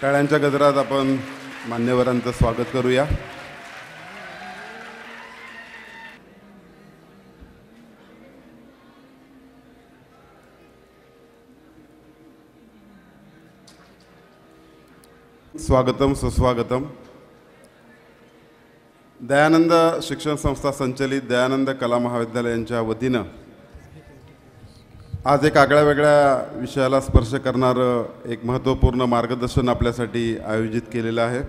टाळ्यांच्या गजरात आपण मान्यवरांचं स्वागत करूया स्वागतम सुस्वागतम दयानंद शिक्षण संस्था संचलित दयानंद कला महाविद्यालयांच्या वतीनं आज एक आगळ्या वेगळ्या विषयाला स्पर्श करणारं एक महत्त्वपूर्ण मार्गदर्शन आपल्यासाठी आयोजित केलेलं आहे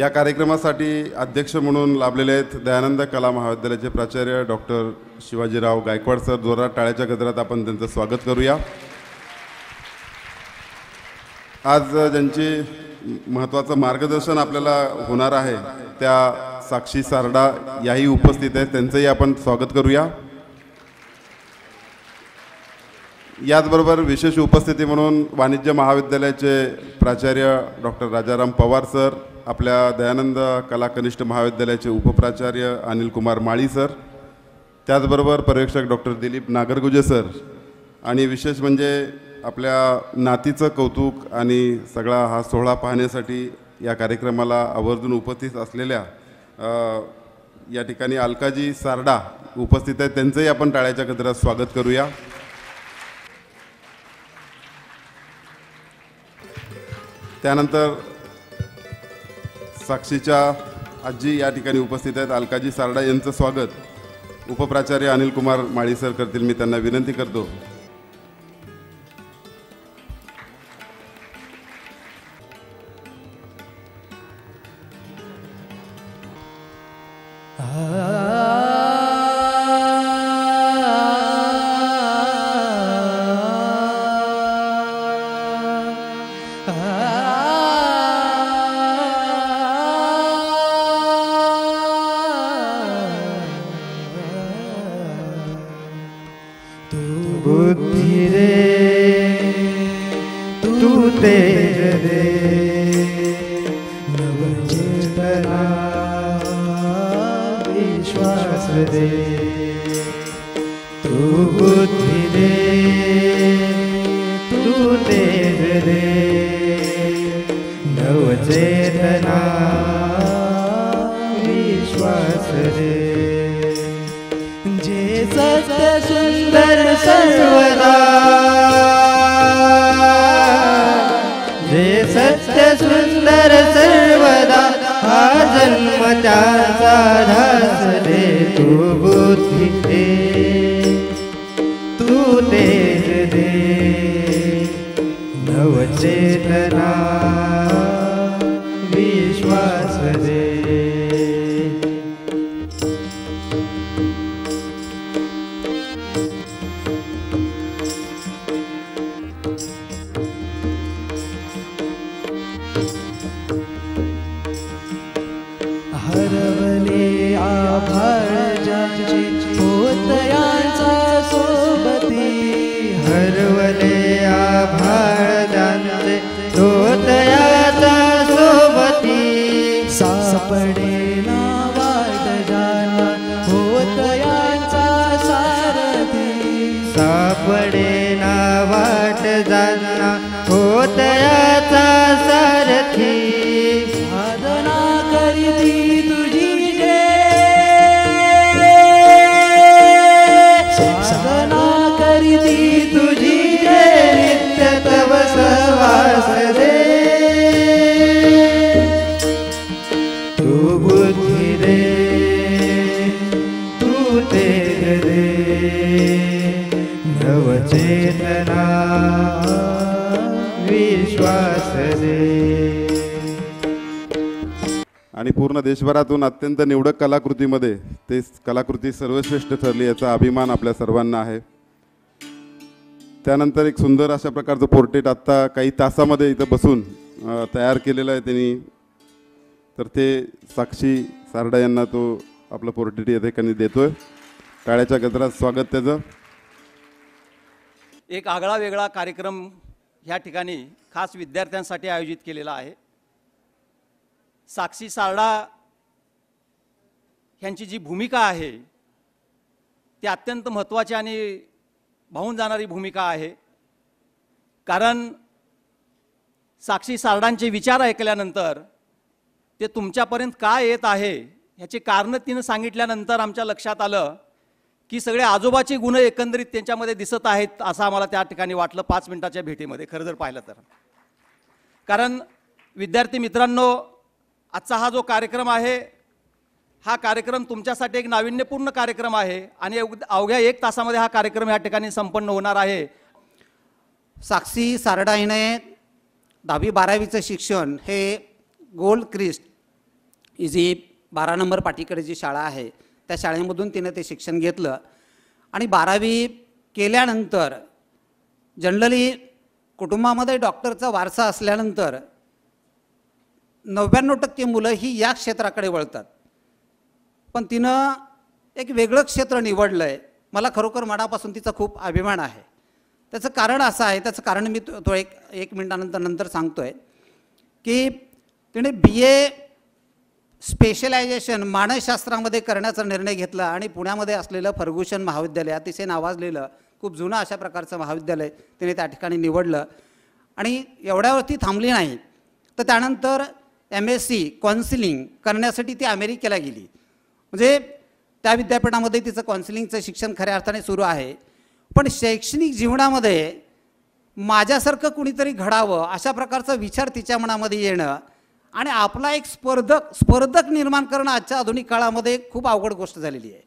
या कार्यक्रमासाठी अध्यक्ष म्हणून लाभलेले आहेत दयानंद कला महाविद्यालयाचे प्राचार्य डॉक्टर शिवाजीराव गायकवाड सर जोरात टाळ्याच्या गजरात आपण त्यांचं स्वागत करूया आज ज्यांची महत्त्वाचं मार्गदर्शन आपल्याला होणार आहे त्या साक्षी सारडा याही उपस्थित आहेत त्यांचंही आपण स्वागत करूया याचबरोबर विशेष उपस्थिती म्हणून वाणिज्य महाविद्यालयाचे प्राचार्य डॉक्टर राजाराम पवार सर आपल्या दयानंद कला कनिष्ठ महाविद्यालयाचे उपप्राचार्य अनिल कुमार माळी सर त्याचबरोबर पर्यवेक्षक डॉक्टर दिलीप नागरगुजे सर आणि विशेष म्हणजे आपल्या नातीचं कौतुक आणि सगळा हा सोहळा पाहण्यासाठी या कार्यक्रमाला आवर्जून उपस्थित असलेल्या या ठिकाणी अलकाजी सारडा उपस्थित आहेत त्यांचंही आपण टाळ्याच्या कदरात स्वागत करूया त्यानंतर साक्षीच्या आजी या ठिकाणी उपस्थित आहेत अलकाजी सारडा यांचं स्वागत उपप्राचार्य अनिल कुमार सर करतील मी त्यांना विनंती करतो देशभरातून अत्यंत निवडक कलाकृतीमध्ये ते कलाकृती सर्वश्रेष्ठ ठरली याचा अभिमान आपल्या सर्वांना आहे त्यानंतर एक सुंदर अशा प्रकारचं पोर्ट्रेट आत्ता काही तासामध्ये इथं बसून तयार केलेलं आहे त्यांनी तर ते साक्षी सारडा यांना तो आपलं पोर्ट्रेट या ठिकाणी देतो आहे टाळ्याच्या गजरात स्वागत त्याचं एक आगळा वेगळा कार्यक्रम ह्या ठिकाणी खास विद्यार्थ्यांसाठी आयोजित केलेला आहे साक्षी सारडा ह्यांची जी भूमिका आहे ती अत्यंत महत्त्वाची आणि भाऊन जाणारी भूमिका आहे कारण साक्षी सारडांचे विचार ऐकल्यानंतर ते तुमच्यापर्यंत का येत आहे ह्याची कारणं तिनं सांगितल्यानंतर आमच्या लक्षात आलं की सगळे आजोबाचे गुण एकंदरीत त्यांच्यामध्ये दिसत आहेत असं आम्हाला त्या ठिकाणी वाटलं पाच मिनिटाच्या भेटीमध्ये खरं जर पाहिलं तर कारण विद्यार्थी मित्रांनो आजचा हा जो कार्यक्रम आहे हा कार्यक्रम तुमच्यासाठी एक नाविन्यपूर्ण कार्यक्रम आहे आणि अवघ्या एक तासामध्ये हा कार्यक्रम या ठिकाणी संपन्न होणार आहे साक्षी सारडा हिने दहावी बारावीचं शिक्षण हे गोल्ड क्रिस्ट ही जी बारा नंबर पाठीकडे जी शाळा आहे त्या शाळेमधून तिने ते शिक्षण घेतलं आणि बारावी केल्यानंतर जनरली कुटुंबामध्ये डॉक्टरचा वारसा असल्यानंतर नव्याण्णव टक्के मुलं ही या क्षेत्राकडे वळतात पण तिनं एक वेगळं क्षेत्र निवडलं आहे मला खरोखर मनापासून तिचा खूप अभिमान आहे त्याचं कारण असं आहे त्याचं कारण मी तो एक एक मिनटानंतर नंतर सांगतो आहे की तिने बी ए स्पेशलायझेशन मानसशास्त्रामध्ये करण्याचा निर्णय घेतला आणि पुण्यामध्ये असलेलं फर्ग्युशन महाविद्यालय अतिशय नावाजलेलं खूप जुनं अशा प्रकारचं महाविद्यालय तिने त्या ठिकाणी निवडलं आणि एवढ्यावरती थांबली नाही तर त्यानंतर एम एस सी कॉन्सिलिंग करण्यासाठी ती अमेरिकेला गेली म्हणजे त्या विद्यापीठामध्ये तिचं काउन्सिलिंगचं शिक्षण खऱ्या अर्थाने सुरू आहे पण शैक्षणिक जीवनामध्ये माझ्यासारखं कुणीतरी घडावं अशा प्रकारचा विचार तिच्या मनामध्ये येणं आणि आपला एक स्पर्धक स्पर्धक निर्माण करणं आजच्या आधुनिक काळामध्ये खूप अवघड गोष्ट झालेली आहे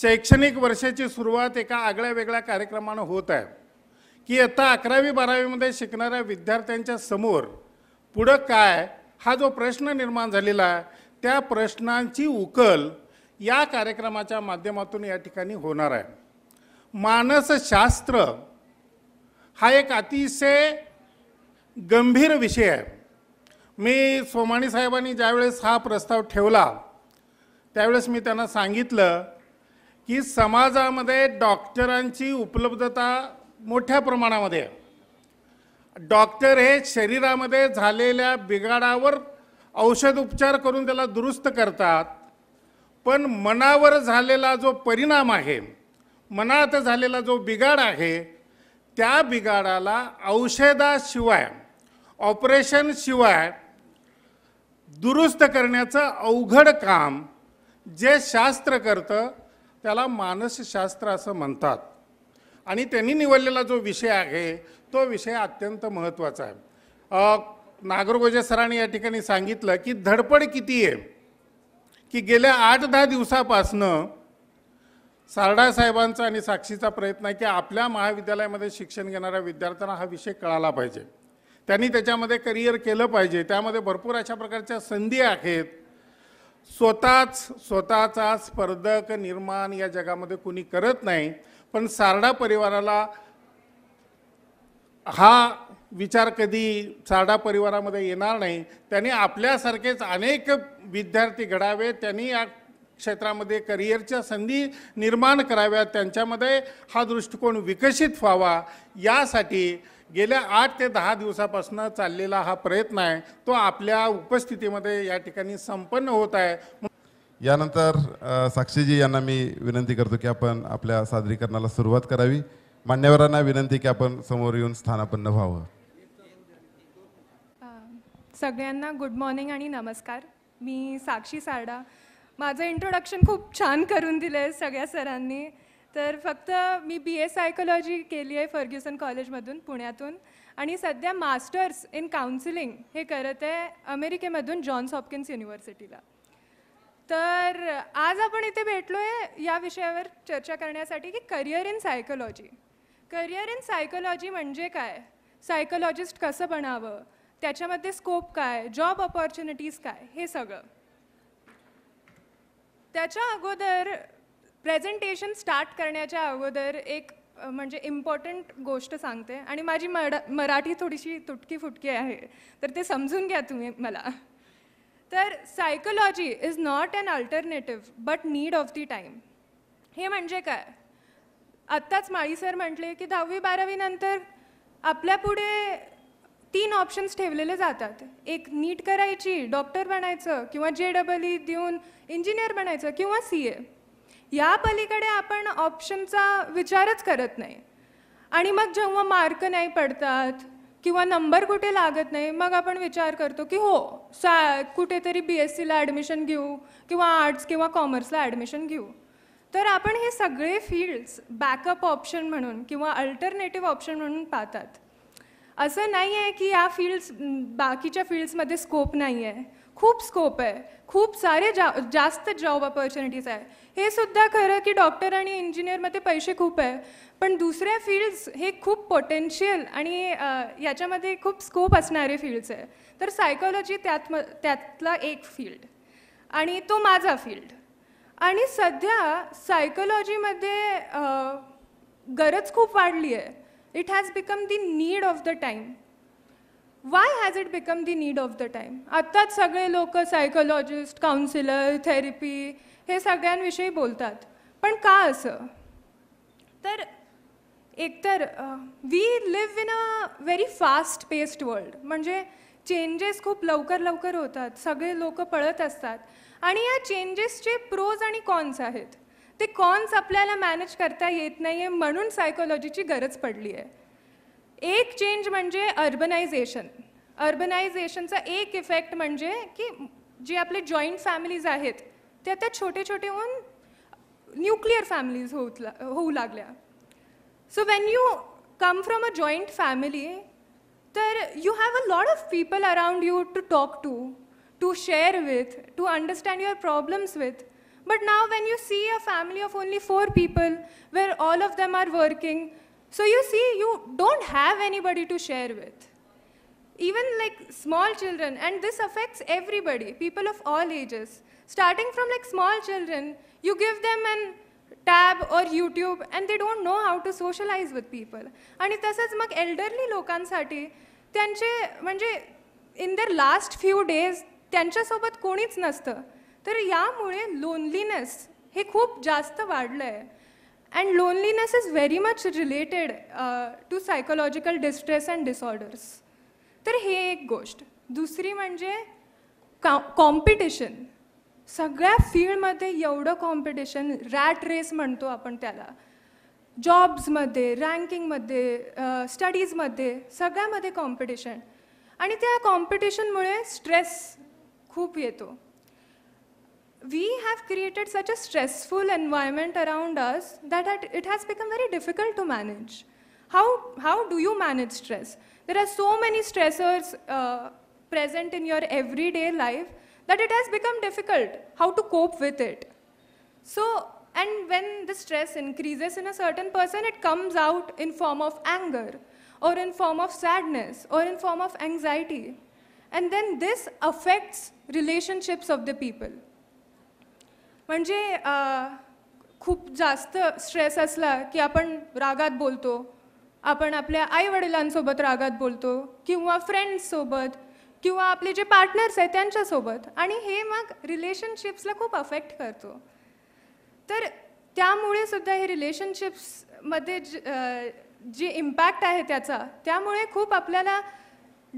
शैक्षणिक वर्षाची सुरुवात एका आगळ्या वेगळ्या कार्यक्रमानं होत आहे की आता अकरावी बारावीमध्ये शिकणाऱ्या विद्यार्थ्यांच्या समोर पुढं काय हा जो प्रश्न निर्माण झालेला आहे त्या प्रश्नांची उकल या कार्यक्रमाच्या माध्यमातून या ठिकाणी होणार आहे मानसशास्त्र हा एक अतिशय गंभीर विषय आहे मी सोमाणी साहेबांनी ज्यावेळेस हा प्रस्ताव ठेवला त्यावेळेस मी त्यांना सांगितलं की समाजामध्ये डॉक्टरांची उपलब्धता मोठ्या प्रमाणामध्ये डॉक्टर हे शरीरामध्ये झालेल्या बिघाडावर औषध उपचार करून त्याला दुरुस्त करतात पण मनावर झालेला जो परिणाम आहे मनात झालेला जो बिघाड आहे त्या बिघाडाला औषधाशिवाय ऑपरेशनशिवाय दुरुस्त करण्याचं अवघड काम जे शास्त्र करतं त्याला मानसशास्त्र असं म्हणतात आणि त्यांनी निवडलेला जो विषय आहे तो विषय अत्यंत महत्त्वाचा आहे नागरगोजे सरांनी या ठिकाणी सांगितलं की धडपड किती आहे की गेल्या आठ दहा दिवसापासनं सारडा आणि साक्षीचा प्रयत्न आहे की आपल्या महाविद्यालयामध्ये शिक्षण घेणाऱ्या विद्यार्थ्यांना हा विषय कळाला पाहिजे त्यांनी त्याच्यामध्ये करिअर केलं पाहिजे त्यामध्ये भरपूर अशा प्रकारच्या संधी आहेत स्वतःच स्वतःचा स्पर्धक निर्माण या जगामध्ये कुणी करत नाही पण सारडा परिवाराला हा विचार कधी साडा परिवारामध्ये येणार नाही त्यांनी आपल्यासारखेच अनेक विद्यार्थी घडावे त्यांनी या क्षेत्रामध्ये करिअरच्या संधी निर्माण कराव्यात त्यांच्यामध्ये हा दृष्टिकोन विकसित व्हावा यासाठी गेल्या आठ ते दहा दिवसापासून चाललेला हा प्रयत्न आहे तो आपल्या उपस्थितीमध्ये या ठिकाणी संपन्न होत आहे यानंतर साक्षीजी यांना मी विनंती करतो की आपण आपल्या सादरीकरणाला सुरुवात करावी मान्यवरांना विनंती की आपण समोर येऊन स्थानापन्न व्हावं सगळ्यांना गुड मॉर्निंग आणि नमस्कार मी साक्षी सारडा माझं इंट्रोडक्शन खूप छान करून दिलं आहे सगळ्या सरांनी तर फक्त मी बी ए सायकोलॉजी केली आहे फर्ग्युसन कॉलेजमधून पुण्यातून आणि सध्या मास्टर्स इन काउन्सिलिंग हे करत आहे अमेरिकेमधून जॉन्स हॉपकिन्स युनिव्हर्सिटीला तर आज आपण इथे भेटलो आहे या विषयावर चर्चा करण्यासाठी की career in psychology career in psychology म्हणजे काय सायकोलॉजिस्ट कसं बनावं त्याच्यामध्ये स्कोप काय जॉब अपॉर्च्युनिटीज काय हे सगळं त्याच्या अगोदर प्रेझेंटेशन स्टार्ट करण्याच्या अगोदर एक म्हणजे इम्पॉर्टंट गोष्ट सांगते आणि माझी मरा मराठी थोडीशी तुटकी फुटकी आहे तर ते समजून घ्या तुम्ही मला तर psychology is not an alternative but need of the time हे म्हणजे काय आत्ताच माळी सर म्हटले की दहावी बारावीनंतर आपल्यापुढे तीन ऑप्शन्स ठेवलेले जातात एक नीट करायची डॉक्टर बनायचं किंवा जे डबल ई देऊन इंजिनियर बनायचं किंवा सी ए या पलीकडे आपण ऑप्शनचा विचारच करत नाही आणि मग जेव्हा मार्क नाही पडतात किंवा नंबर कुठे लागत नाही मग आपण विचार करतो की हो सा कुठेतरी बी एस सीला ॲडमिशन घेऊ किंवा आर्ट्स किंवा कॉमर्सला ॲडमिशन घेऊ तर आपण हे सगळे फील्ड्स बॅकअप ऑप्शन म्हणून किंवा अल्टरनेटिव्ह ऑप्शन म्हणून पाहतात असं नाही आहे की या फील्ड्स बाकीच्या फील्ड्समध्ये स्कोप नाही आहे खूप स्कोप आहे खूप सारे जा जास्त जॉब ऑपॉर्च्युनिटीज आहे हे सुद्धा खरं की डॉक्टर आणि इंजिनियरमध्ये पैसे खूप आहे पण दुसऱ्या फील्ड्स हे खूप पोटेन्शियल आणि याच्यामध्ये खूप स्कोप असणारे फील्ड्स आहे तर सायकोलॉजी त्यात म त्यातला एक फील्ड आणि तो माझा फील्ड आणि सध्या सायकोलॉजीमध्ये गरज खूप वाढली आहे It has become the need of the time. Why has it become the need of the time? आत्ताच सगळे लोक सायकोलॉजिस्ट काउन्सिलर थेरपी हे सगळ्यांविषयी बोलतात पण का असं तर एकतर we live in a very fast paced world म्हणजे चेंजेस खूप लवकर लवकर होतात सगळे लोक पळत असतात आणि या चेंजेसचे प्रोज आणि कॉन्स आहेत ते कॉन्स आपल्याला मॅनेज करता येत नाही आहे म्हणून सायकोलॉजीची गरज पडली आहे एक चेंज म्हणजे अर्बनायझेशन अर्बनायझेशनचा एक इफेक्ट म्हणजे की जे आपले जॉईंट फॅमिलीज आहेत ते आता छोटे छोटे होऊन न्यूक्लिअर फॅमिलीज होत होऊ लागल्या so when you come from a joint family तर you have a lot of people around you to talk to to share with to understand your problems with But now when you see a family of only four people, where all of them are working, so you see, you don't have anybody to share with. Even like small children, and this affects everybody, people of all ages. Starting from like small children, you give them an tab or YouTube, and they don't know how to socialize with people. आणि तसंच मग elderly लोकांसाठी in their last few days, few days sobat कोणीच नसतं तर यामुळे loneliness हे खूप जास्त वाढलं आहे and loneliness is very much related to psychological distress and disorders तर हे एक गोष्ट दुसरी म्हणजे का कॉम्पिटिशन सगळ्या फील्डमध्ये एवढं कॉम्पिटिशन रॅट रेस म्हणतो आपण त्याला जॉब्समध्ये रँकिंगमध्ये स्टडीजमध्ये uh, सगळ्यामध्ये कॉम्पिटिशन आणि त्या कॉम्पिटिशनमुळे स्ट्रेस खूप येतो we have created such a stressful environment around us that it has become very difficult to manage. How, how do you manage stress? There are so many stressors uh, present in your everyday life that it has become difficult how to cope with it. So, and when the stress increases in a certain person, it comes out in form of anger or in form of sadness or in form of anxiety. And then this affects relationships of the people. म्हणजे खूप जास्त stress असला की आपण रागात बोलतो आपण आपल्या आईवडिलांसोबत रागात बोलतो किंवा फ्रेंड्ससोबत किंवा आपले जे पार्टनर्स आहेत त्यांच्यासोबत आणि हे मग रिलेशनशिप्सला खूप अफेक्ट करतो तर त्यामुळे सुद्धा हे रिलेशनशिप्समध्ये जे इम्पॅक्ट आहे त्याचा त्यामुळे खूप आपल्याला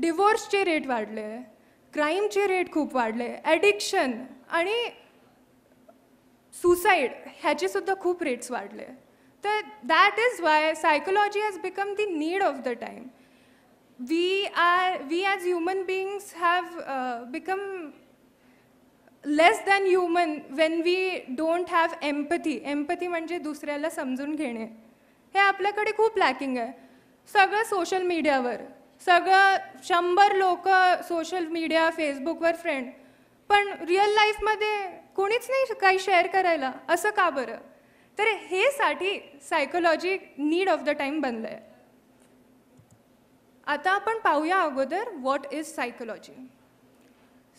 डिवोर्सचे रेट वाढले क्राईमचे रेट खूप वाढले ॲडिक्शन आणि सुसाईड ह्याचे सुद्धा खूप रेट्स वाढले तर that is why psychology has become the need of the time we are we as human beings have become less than human when we don't have empathy empathy म्हणजे दुसऱ्याला समजून घेणे हे आपल्याकडे खूप लॅकिंग आहे सगळं सोशल मीडियावर सगळं शंभर लोक सोशल मीडिया फेसबुकवर फ्रेंड पण रिअल लाईफमध्ये कोणीच नाही काही शेअर करायला असं का बरं तर हे साठी psychology need of the time बनलं आहे आता आपण पाहूया अगोदर what is psychology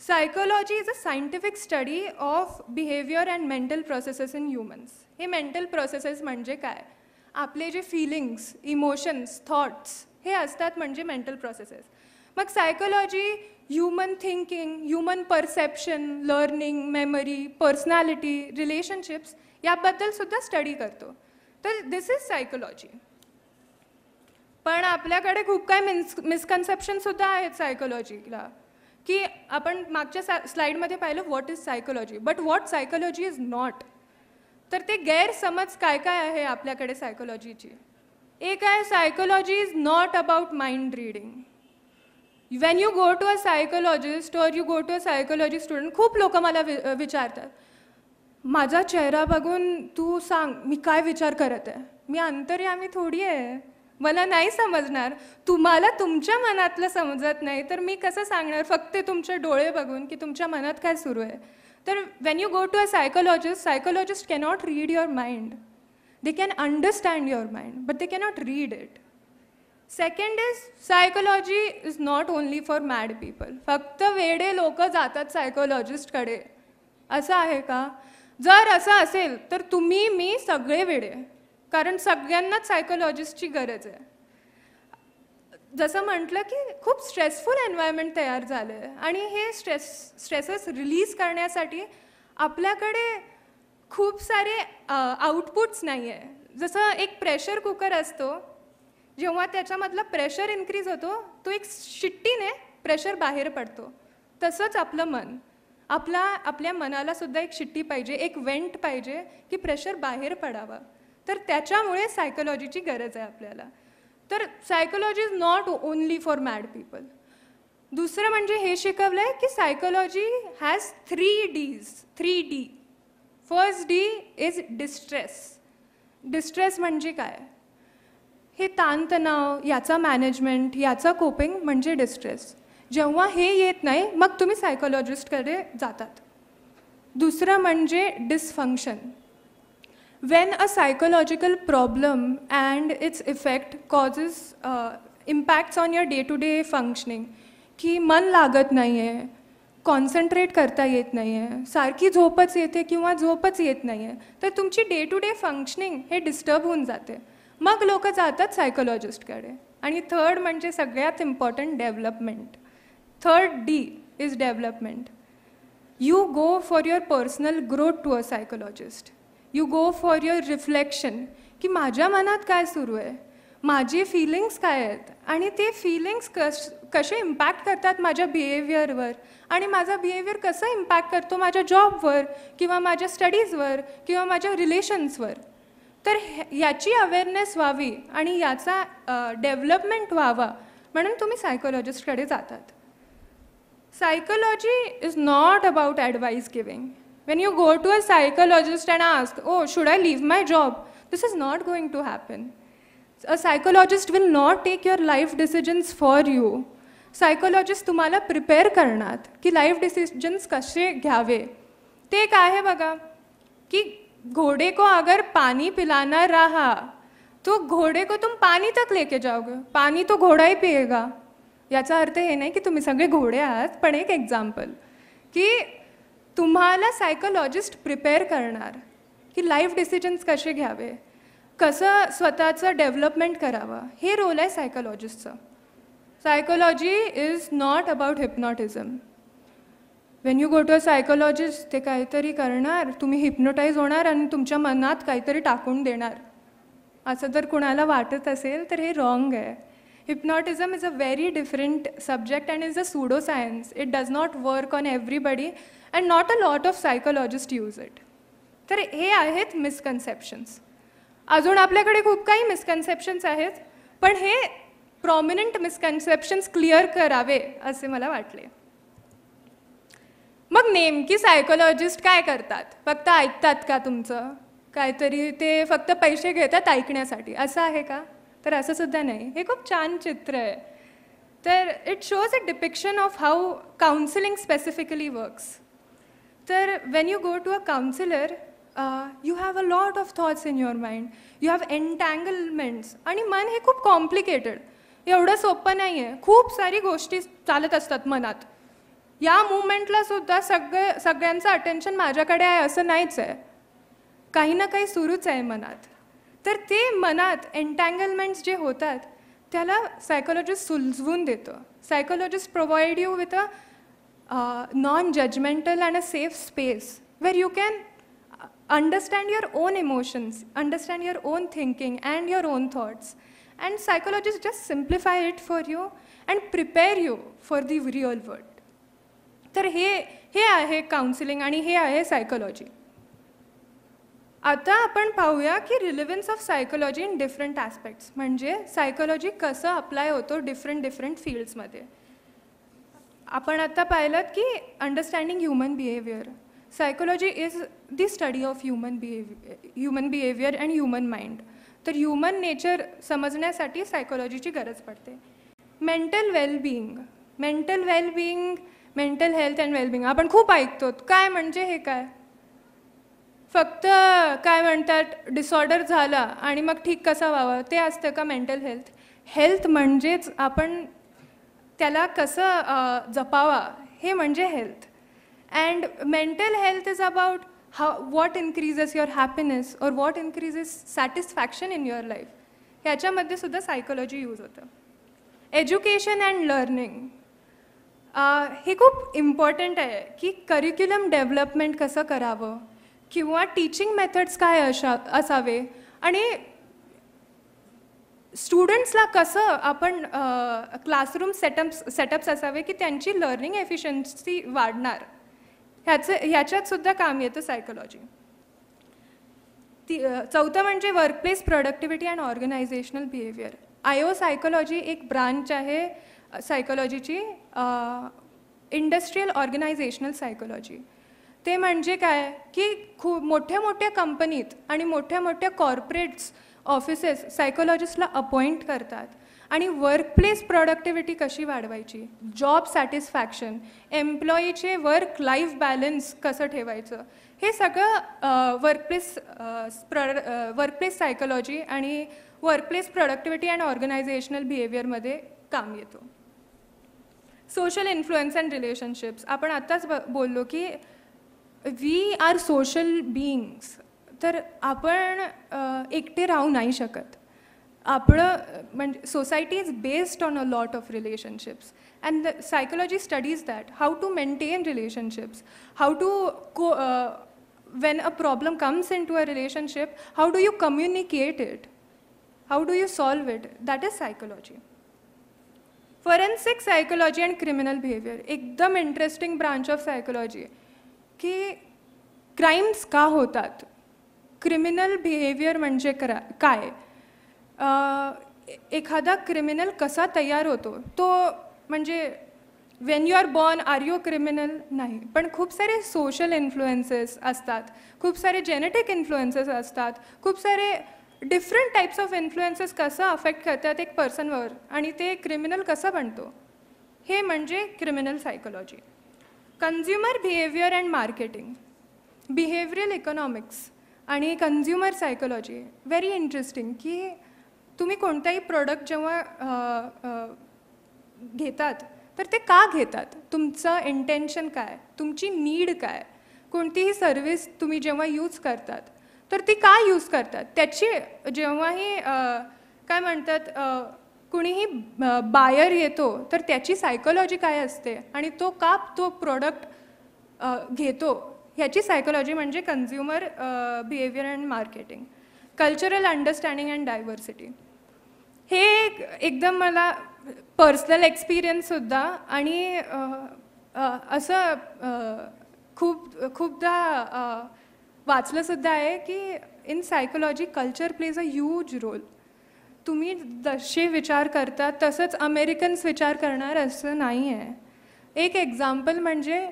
psychology is a scientific study of behaviour and mental processes in humans हे मेंटल प्रोसेसेस म्हणजे काय आपले जे फिलिंग्स इमोशन्स थॉट्स हे असतात म्हणजे मेंटल प्रोसेसेस मग psychology human thinking human perception learning memory personality relationships याबद्दल सुद्धा स्टडी करतो तर दिस इज सायकोलॉजी पण आपल्याकडे खूप काही मिन्स मिसकन्सेप्शनसुद्धा आहेत सायकोलॉजीला की आपण मागच्या सा स्लाईडमध्ये पाहिलं what is psychology but what psychology is not तर ते गैरसमज काय काय आहे आपल्याकडे सायकोलॉजीची एक आहे psychology is not about mind reading when you go to a psychologist or you go to a psychology student खूप लोक मला वि विचारतात माझा चेहरा बघून तू सांग मी काय विचार करत आहे मी अंतर्यामी थोडी आहे मला नाही समजणार तुम्हाला तुमच्या मनातलं समजत नाही तर मी कसं सांगणार फक्त तुमचे डोळे बघून की तुमच्या मनात काय सुरू आहे तर when you go to a psychologist psychologist cannot read your mind they can understand your mind but they cannot read it second is psychology is not only for mad people फक्त वेडे लोक जातात सायकोलॉजिस्टकडे असं आहे का जर असं असेल तर तुम्ही मी सगळे वेडे कारण सगळ्यांनाच सायकोलॉजिस्टची गरज आहे जसं म्हटलं की खूप स्ट्रेसफुल एन्व्हायरमेंट तयार झालं आहे आणि हे स्ट्रेस स्ट्रेसेस रिलीज करण्यासाठी आपल्याकडे खूप सारे आउटपुट्स नाही आहे जसं एक प्रेशर कुकर असतो जेव्हा त्याच्यामधला प्रेशर इन्क्रीज होतो तो एक शिट्टीने प्रेशर बाहेर पडतो तसंच आपलं मन आपला आपल्या मनाला सुद्धा एक शिट्टी पाहिजे एक वेंट पाहिजे की प्रेशर बाहेर पडावा तर त्याच्यामुळे सायकोलॉजीची गरज आहे आपल्याला तर psychology is not only for mad people दुसरं म्हणजे हे शिकवलं आहे की psychology has three Ds three D first D is distress distress म्हणजे काय हे ताणतणाव याचा मॅनेजमेंट याचा कोपिंग म्हणजे डिस्ट्रेस जेव्हा हे येत नाही मग तुम्ही सायकोलॉजिस्टकडे जातात दुसरं म्हणजे dysfunction when a psychological problem and its effect causes impacts on your day to day functioning की मन लागत नाही आहे कॉन्सन्ट्रेट करता येत नाही आहे सारखी झोपच येते किंवा झोपच येत नाही आहे तर तुमची डे टू डे फंक्शनिंग हे डिस्टर्ब होऊन जाते मग लोक जातात सायकोलॉजिस्टकडे आणि थर्ड म्हणजे सगळ्यात important development third D is development you go for your personal growth to a psychologist you go for your reflection की माझ्या मनात काय सुरू आहे माझी फिलिंग्स काय आहेत आणि ते फिलिंग्स कस कसे इम्पॅक्ट करतात माझ्या बिहेवियरवर आणि माझा बिहेवियर कसा इम्पॅक्ट करतो माझ्या जॉबवर किंवा माझ्या स्टडीजवर किंवा माझ्या रिलेशन्सवर तर याची अवेअरनेस व्हावी आणि याचा डेव्हलपमेंट व्हावा म्हणून तुम्ही सायकोलॉजिस्टकडे जातात psychology is not about advice giving when you go to a psychologist and ask oh should I leave my job this is not going to happen a psychologist will not take your life decisions for you psychologist तुम्हाला prepare करणार की life decisions कसे घ्यावे ते एक आहे बघा की घोड़े को अगर पानी पिलाना रहा तो घोड़े को तुम पानी तक लेके जाओगे पानी तो घोडाही पिएगा याचा अर्थ हे नाही की तुम्ही सगळे घोडे आहात पण एक एक्झाम्पल की तुम्हाला सायकोलॉजिस्ट प्रिपेअर करणार की लाईफ डिसिजन्स कसे घ्यावे कसं स्वतःचं डेव्हलपमेंट करावं हे रोल आहे सायकोलॉजिस्टचं psychology is not about hypnotism when you go to a psychologist ते काहीतरी करणार तुम्ही हिप्नोटाईज होणार आणि तुमच्या मनात काहीतरी टाकून देणार असं जर कुणाला वाटत असेल तर हे रॉंग आहे hypnotism is a very different subject and is a pseudo science it does not work on everybody and not a lot of psychologist use it तर हे आहेत मिसकन्सेप्शन्स अजून आपल्याकडे खूप काही मिसकन्सेप्शन्स आहेत पण हे प्रॉमिनंट मिसकन्सेप्शन्स क्लिअर करावे असे मला वाटले मग नेमकी सायकोलॉजिस्ट काय करतात फक्त ऐकतात का तुमचं काहीतरी ते फक्त पैसे घेतात ऐकण्यासाठी असं आहे का तर असं सुद्धा नाही हे खूप छान चित्र आहे तर it shows a depiction of how counselling specifically works तर when you go to a counsellor you have a lot of thoughts in your mind you have entanglements आणि मन हे खूप कॉम्प्लिकेटेड एवढं सोपं नाही आहे खूप सारी गोष्टी चालत असतात मनात या मुवमेंटला सुद्धा सगळे सगळ्यांचं अटेन्शन माझ्याकडे आहे असं नाहीच आहे काही ना काही सुरूच आहे मनात तर ते मनात एन्टँगलमेंट्स जे होतात त्याला सायकोलॉजिस्ट सुलझवून देतो psychologist provide you with a non judgemental and a safe space where you can understand your own emotions understand your own thinking and your own thoughts and psychologist just simplify it for you and prepare you for the real world तर हे हे आहे counselling आणि हे आहे psychology आता आपण पाहूया की relevance of psychology in different aspects म्हणजे सायकोलॉजी कसं अप्लाय होतो डिफरंट डिफरंट फील्ड्समध्ये आपण आता पाहिलं की understanding human behaviour psychology is the study of human behaviour human behaviour and human mind तर ह्युमन नेचर समजण्यासाठी सायकोलॉजीची गरज पडते mental wellbeing mental wellbeing mental health and wellbeing आपण खूप ऐकतो काय म्हणजे हे काय फक्त काय म्हणतात डिसऑर्डर झाला आणि मग ठीक कसा व्हावं ते असतं का मेंटल हेल्थ हेल्थ म्हणजेच आपण त्याला कसं जपावा हे म्हणजे health and mental health is about हा what increases your happiness or what increases satisfaction in your life ह्याच्यामध्ये सुद्धा सायकोलॉजी यूज होतं एज्युकेशन अँड लर्निंग हे खूप इम्पॉर्टंट आहे की करिक्युलम डेव्हलपमेंट कसं करावं किंवा टीचिंग मेथड्स काय अशा असावे आणि स्टुडंट्सला कसं आपण क्लासरूम सेटअप्स सेटअप्स असावे की त्यांची लर्निंग एफिशियन्सी वाढणार ह्याचं ह्याच्यातसुद्धा काम येतं सायकोलॉजी ती चौथं म्हणजे workplace productivity and organisational behaviour I O psychology एक ब्रांच आहे सायकोलॉजीची इंडस्ट्रीयल ऑर्गनायझेशनल सायकोलॉजी ते म्हणजे काय की खूप मोठ्या मोठ्या कंपनीत आणि मोठ्या मोठ्या कॉर्पोरेट्स ऑफिसेस सायकोलॉजिस्टला अपॉइंट करतात आणि वर्कप्लेस प्रॉडक्टिव्हिटी कशी वाढवायची जॉब सॅटिस्फॅक्शन एम्प्लॉईचे वर्क लाईफ बॅलन्स कसं ठेवायचं हे सगळं वर्कप्लेस वर्क वर्कप्लेस सायकोलॉजी आणि वर्कप्लेस प्रॉडक्टिव्हिटी अँड ऑर्गनायझेशनल बिहेवियरमध्ये काम येतो सोशल इन्फ्लुएन्स अँड रिलेशनशिप्स आपण आत्ताच बोललो की वी आर सोशल बिईंग्स तर आपण एकटे राहू नाही शकत आपलं म्हणजे society is based on a lot of relationships and the psychology studies that how to maintain relationships how to को when a problem comes in to a relationship how do you communicate it how do you solve it that is psychology forensic psychology and criminal behaviour एकदम interesting branch of psychology आहे की crimes का होतात criminal behaviour म्हणजे करा काय एखादा criminal कसा तयार होतो तो म्हणजे when you are born are you criminal नाही पण खूप सारे सोशल इन्फ्लुएन्सेस असतात खूप सारे जेनेटिक इन्फ्लुएन्सेस असतात खूप सारे डिफरंट टाईप्स ऑफ इन्फ्लुएन्सेस कसं अफेक्ट करतात एक पर्सनवर आणि ते क्रिमिनल कसं बनतो हे म्हणजे criminal psychology consumer behaviour and marketing behavioural economics आणि कन्झ्युमर सायकोलॉजी व्हेरी इंटरेस्टिंग की तुम्ही कोणताही प्रोडक्ट जेव्हा घेतात तर ते का घेतात तुमचं इंटेन्शन काय तुमची नीड काय कोणतीही सर्विस तुम्ही जेव्हा यूज करतात तर ती का यूज करतात त्याची जेव्हाही काय म्हणतात कुणीही बायर येतो तर त्याची सायकोलॉजी काय असते आणि तो का तो प्रोडक्ट घेतो ह्याची सायकोलॉजी म्हणजे consumer behaviour and marketing cultural understanding and diversity हे एकदम मला पर्सनल एक्सपिरियन्ससुद्धा आणि असं खूप खूपदा वाचलं सुद्धा आहे की in psychology culture plays a huge role तुम्ही जसे विचार करता तसंच अमेरिकन्स विचार करणार असं नाही आहे एक एक्झाम्पल म्हणजे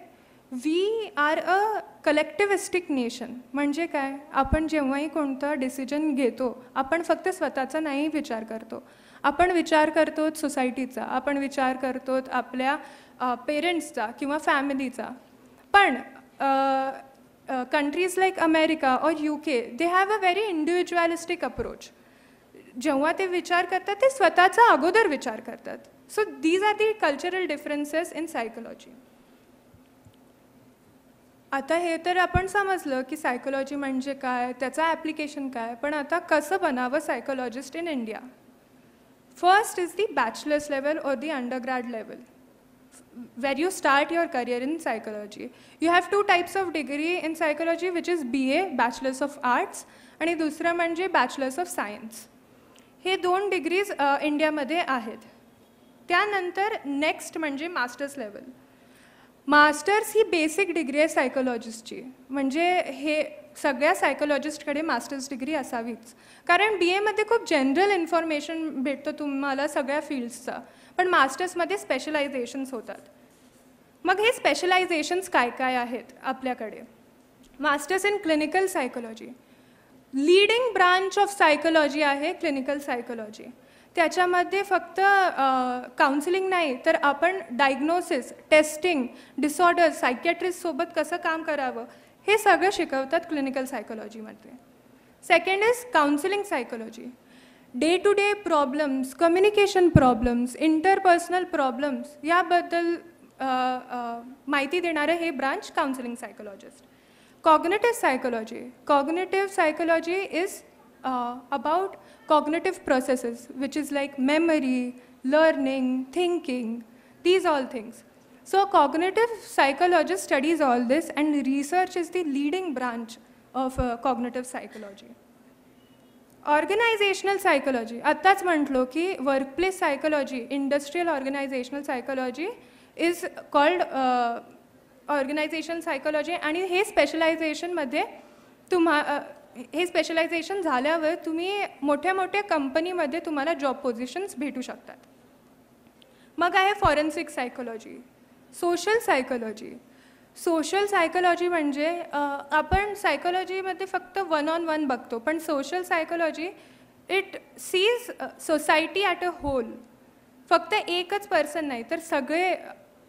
we are a collectivistic nation म्हणजे काय आपण जेव्हाही कोणतं डिसिजन घेतो आपण फक्त स्वतःचा नाही विचार करतो आपण विचार करतो सोसायटीचा आपण विचार करतो आपल्या पेरेंट्सचा किंवा फॅमिलीचा पण countries like America or U K they have a very individualistic approach जेव्हा ते विचार करतात ते स्वतःचा अगोदर विचार करतात so these are the cultural differences in psychology आता हे तर आपण समजलं की सायकोलॉजी म्हणजे काय त्याचं ॲप्लिकेशन काय पण आता कसं बनावं psychologist in India first is the bachelors level or the undergrad level where you start your career in psychology. You have two types of degree in psychology, which is BA, Bachelor's of Arts, आणि दुसरं म्हणजे bachelors of science हे दोन degrees इंडियामध्ये आहेत त्यानंतर next म्हणजे masters level masters ही बेसिक डिग्री आहे सायकोलॉजिस्टची म्हणजे हे सगळ्या सायकोलॉजिस्टकडे मास्टर्स डिग्री असावीच कारण बी एमध्ये खूप जनरल इन्फॉर्मेशन भेटतं तुम्हाला सगळ्या फील्ड्सचा पण मास्टर्समध्ये स्पेशलायझेशन्स होतात मग हे स्पेशलायझेशन्स काय काय आहेत आपल्याकडे masters in clinical psychology leading branch of psychology आहे क्लिनिकल सायकोलॉजी त्याच्यामध्ये फक्त काउन्सिलिंग नाही तर आपण डायग्नोसिस टेस्टिंग डिसऑर्डर्स सायकॅट्रिस्टसोबत कसं काम करावं हे सगळं शिकवतात क्लिनिकल सायकोलॉजीमध्ये second is counselling psychology day problems communication problems interpersonal problems याबद्दल माहिती देणारं हे branch counselling psychologist cognitive psychology cognitive psychology is about cognitive processes which is like memory learning thinking these all things. So cognitive psychologist studies all this and research is the leading branch of uh, cognitive psychology. Organisational psychology आत्ताच म्हटलो की workplace psychology industrial organisational psychology is called organisation psychology आणि हे स्पेशलायझेशनमध्ये तुम्हा हे specialisation झाल्यावर तुम्ही मोठ्या मोठ्या कंपनीमध्ये तुम्हाला जॉब पोझिशन्स भेटू शकतात मग आहे forensic psychology social psychology social psychology म्हणजे आपण सायकोलॉजीमध्ये फक्त वन ऑन वन बघतो पण social psychology it sees society at a whole फक्त एकच पर्सन नाही तर सगळे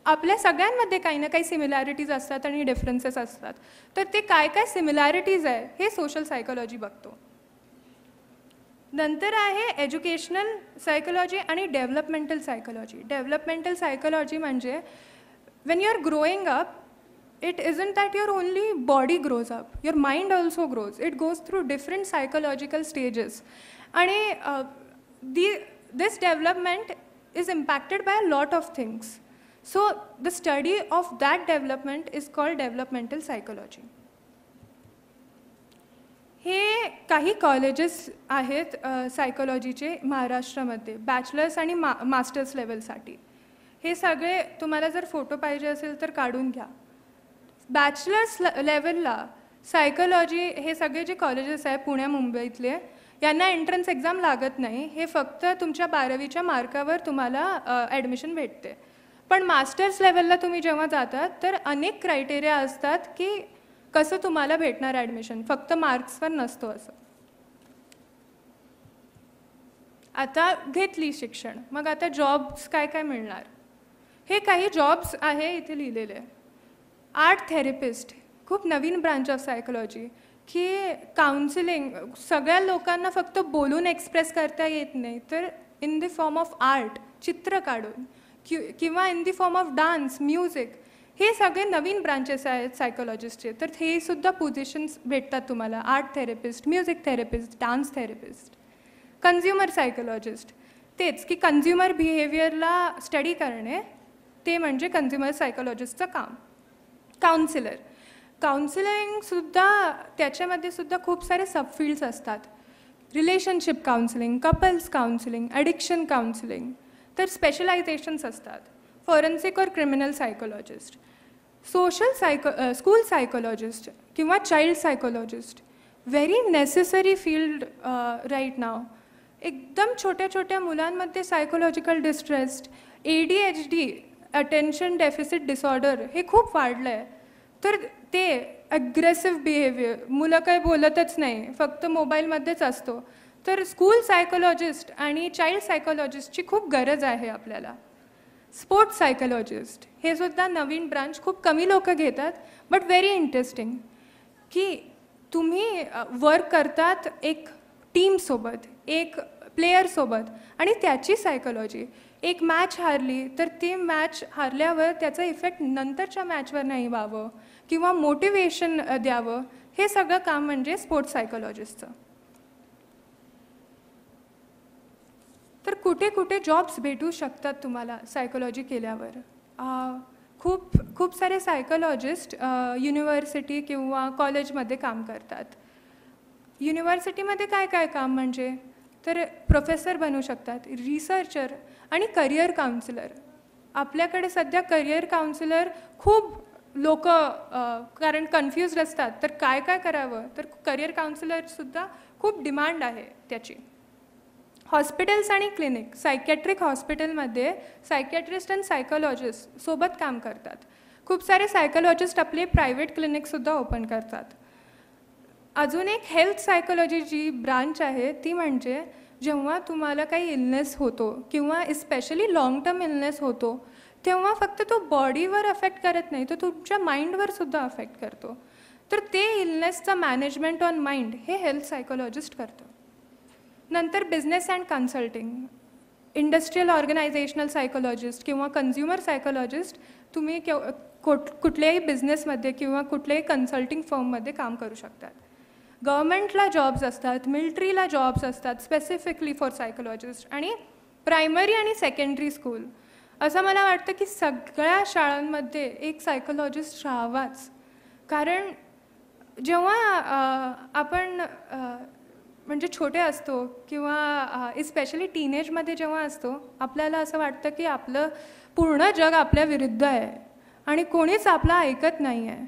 आपल्या सगळ्यांमध्ये काही ना काही सिमिलॅरिटीज असतात आणि डिफरन्सेस असतात तर ते काय काय सिमिलॅरिटीज आहे हे सोशल सायकोलॉजी बघतो नंतर आहे एज्युकेशनल सायकोलॉजी आणि डेव्हलपमेंटल सायकोलॉजी डेव्हलपमेंटल सायकोलॉजी म्हणजे when you are growing up it isn't that your only body grows up your mind also grows it goes through different psychological stages आणि this development is impacted by lot of things so the study of that development is called developmental psychology हे काही colleges आहेत सायकोलॉजीचे महाराष्ट्रामध्ये bachelors आणि मा masters लेवलसाठी हे सगळे तुम्हाला जर फोटो पाहिजे असेल तर काढून घ्या बॅचलर्स लेवलला सायकोलॉजी हे सगळे जे कॉलेजेस आहे पुण्या मुंबईतले यांना एंट्रन्स एक्झाम लागत नाही हे फक्त तुमच्या बारावीच्या मार्कावर तुम्हाला ॲडमिशन भेटते पण मास्टर्स लेवलला तुम्ही जेव्हा जातात तर अनेक क्रायटेरिया असतात की कसं तुम्हाला भेटणार ॲडमिशन फक्त मार्क्सवर नसतो असं आता घेतली शिक्षण मग आता जॉब्स काय काय मिळणार हे काही जॉब्स आहे इथे लिहिलेले आर्ट थेरपिस्ट खूप नवीन ब्रांच ऑफ सायकोलॉजी की काउन्सिलिंग सगळ्या लोकांना फक्त बोलून एक्सप्रेस करता येत नाही तर in the form of art चित्र काढून कि किंवा in the form of dance music हे सगळे नवीन ब्रांचेस आहेत सायकोलॉजिस्टचे तर हे सुद्धा पोझिशन्स भेटतात तुम्हाला art therapist music therapist dance therapist consumer psychologist तेच की कन्झ्युमर बिहेवियरला स्टडी करणे ते म्हणजे कन्झ्युमर सायकोलॉजिस्टचं काम काउन्सिलर काउन्सिलिंगसुद्धा त्याच्यामध्ये सुद्धा खूप सारे सबफील्ड्स असतात relationship counselling couples counselling addiction counselling तर स्पेशलायझेशन्स असतात forensic or criminal psychologist social psycho school psychologist किंवा child psychologist very necessary field right now एकदम छोट्या छोट्या मुलांमध्ये psychological distressed A D H D attention deficit disorder हे खूप वाढलं आहे तर ते अग्रेसिव्ह बिहेवियर मुलं काही बोलतच नाही फक्त मोबाईलमध्येच असतो तर स्कूल सायकोलॉजिस्ट आणि चाइल्ड सायकोलॉजिस्टची खूप गरज आहे आपल्याला स्पोर्ट्स सायकोलॉजिस्ट हे सुद्धा नवीन ब्रांच खूप कमी लोक घेतात बट व्हेरी इंटरेस्टिंग की तुम्ही वर्क करतात एक टीमसोबत एक प्लेयरसोबत आणि त्याची सायकोलॉजी एक मॅच हारली तर ती मॅच हारल्यावर त्याचा इफेक्ट नंतरच्या मॅचवर नाही व्हावं किंवा मोटिवेशन द्यावं हे सगळं काम म्हणजे स्पोर्ट्स सायकोलॉजिस्टचं तर कुठे कुठे जॉब्स भेटू शकतात तुम्हाला सायकोलॉजी केल्यावर खूप खूप सारे सायकोलॉजिस्ट युनिव्हर्सिटी किंवा कॉलेजमध्ये काम करतात युनिव्हर्सिटीमध्ये काय काय काम म्हणजे तर प्रोफेसर बनू शकतात रिसर्चर आणि करिअर काउन्सिलर आपल्याकडे सध्या करिअर काउन्सिलर खूप लोक कारण कन्फ्यूज असतात तर काय काय करावं तर करिअर काउन्सिलरसुद्धा खूप डिमांड आहे त्याची हॉस्पिटल्स आणि क्लिनिक सायकॅट्रिक हॉस्पिटलमध्ये सायकॅट्रिस्ट अँड सायकोलॉजिस्ट सोबत काम करतात खूप सारे सायकोलॉजिस्ट आपले प्रायव्हेट क्लिनिकसुद्धा ओपन करतात अजून एक हेल्थ सायकोलॉजी जी ब्रांच आहे ती म्हणजे जेव्हा तुम्हाला काही इलनेस होतो किंवा स्पेशली लाँग टर्म इलनेस होतो तेव्हा फक्त तो बॉडीवर अफेक्ट करत नाही तो तुमच्या माइंडवर सुद्धा अफेक्ट करतो तर ते इलनेसचं मॅनेजमेंट ऑन माइंड हे हेल्थ सायकोलॉजिस्ट करतो नंतर business and consulting industrial organisational psychologist किंवा कन्झ्युमर सायकोलॉजिस्ट तुम्ही केव कुठ कुठल्याही बिझनेसमध्ये किंवा कुठल्याही कन्सल्टिंग फर्ममध्ये काम करू शकतात गव्हर्मेंटला जॉब्स असतात मिल्ट्रीला जॉब्स असतात स्पेसिफिकली फॉर सायकोलॉजिस्ट आणि प्रायमरी आणि सेकंडरी स्कूल असं मला वाटतं की सगळ्या शाळांमध्ये एक सायकोलॉजिस्ट राहावाच कारण जेव्हा आपण म्हणजे छोटे असतो किंवा इस्पेशली टीनेजमध्ये जेव्हा असतो आपल्याला असं वाटतं की आपलं पूर्ण जग आपल्या विरुद्ध आहे आणि कोणीच आपला ऐकत नाही आहे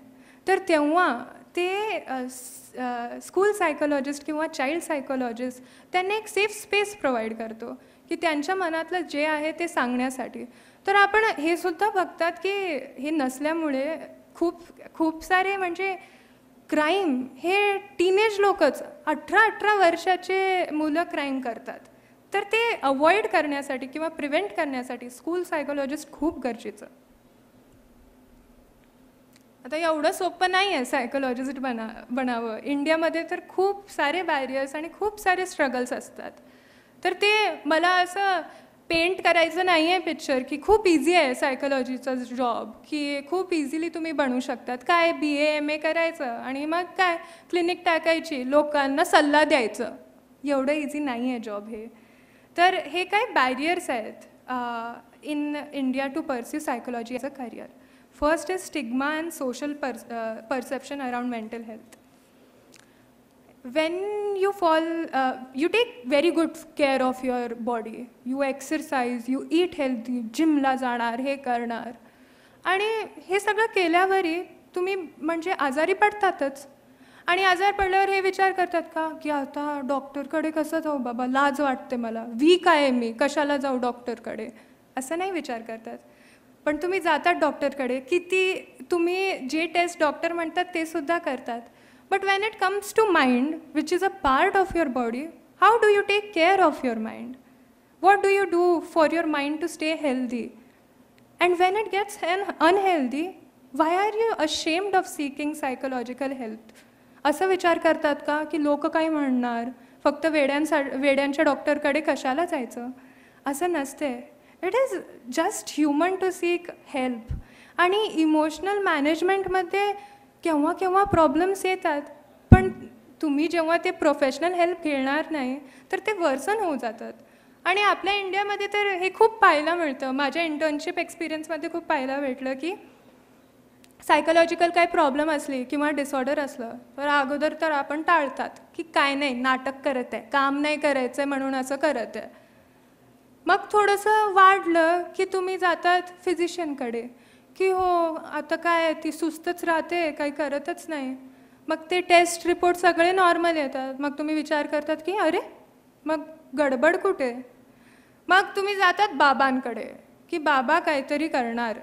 तर तेव्हा ते स्कूल सायकोलॉजिस्ट किंवा चाइल्ड सायकोलॉजिस्ट त्यांना एक सेफ स्पेस प्रोव्हाइड करतो की त्यांच्या मनातलं जे आहे ते सांगण्यासाठी तर आपण हे सुद्धा बघतात की हे नसल्यामुळे खूप खूप सारे म्हणजे क्राईम हे टीनेज लोकच अठरा अठरा वर्षाचे मुलं क्राईम करतात तर ते अवॉइड करण्यासाठी किंवा प्रिव्हेंट करण्यासाठी स्कूल सायकोलॉजिस्ट खूप गरजेचं आता एवढं सोपं नाही आहे सायकोलॉजिस्ट बना बनावं इंडियामध्ये तर खूप सारे बॅरियर्स आणि खूप सारे स्ट्रगल्स असतात तर ते मला असं पेंट करायचं नाही आहे पिक्चर की खूप इझी आहे सायकोलॉजीचा जॉब की खूप इझिली तुम्ही बनू शकतात काय बी ए एम ए करायचं आणि मग काय क्लिनिक टाकायची लोकांना सल्ला द्यायचं एवढं इझी नाही आहे जॉब हे तर हे काय बॅरियर्स आहेत in India to pursue psychology as a career First is stigma and social per uh, perception around mental health. When you fall, uh, you take very good care of your body. You exercise, you eat healthy, gym, जिमला जाणार हे करणार आणि हे सगळं केल्यावरही तुम्ही म्हणजे आजारी पडतातच आणि आजार पडल्यावर हे विचार करतात का की आता डॉक्टरकडे कसं जाऊ बाबा लाज वाटते मला वीक आहे मी कशाला जाऊ डॉक्टरकडे असं नाही विचार करतात पण तुम्ही जातात डॉक्टरकडे किती तुम्ही जे टेस्ट डॉक्टर म्हणतात ते सुद्धा करतात but when it comes to mind which is a part of your body how do you take care of your mind what do you do for your mind to stay healthy and when it gets an unhealthy why are you ashamed of seeking psychological health असं विचार करतात का की लोक काय म्हणणार फक्त वेड्यांसा वेड्यांच्या डॉक्टरकडे कशाला जायचं असं नसते it is just human to seek help आणि इमोशनल मॅनेजमेंटमध्ये केव्हा केव्हा प्रॉब्लेम्स येतात पण तुम्ही जेव्हा ते प्रोफेशनल हेल्प घेणार नाही तर ते वर्सन होऊ जातात आणि आपल्या इंडियामध्ये तर हे खूप पाहायला मिळतं माझ्या इंटर्नशिप एक्सपिरियन्समध्ये खूप पाहायला भेटलं की सायकोलॉजिकल काय प्रॉब्लेम असली किंवा डिसऑर्डर असलं तर अगोदर तर आपण टाळतात की काय नाही नाटक करत आहे काम नाही करायचं आहे म्हणून असं करत आहे मग थोडंसं वाढलं की तुम्ही जातात फिजिशियनकडे की हो आता काय ती सुस्तच राहते काही करतच नाही मग ते टेस्ट रिपोर्ट सगळे नॉर्मल येतात मग तुम्ही विचार करतात की अरे मग गडबड कुठे मग तुम्ही जातात बाबांकडे की बाबा काहीतरी करणार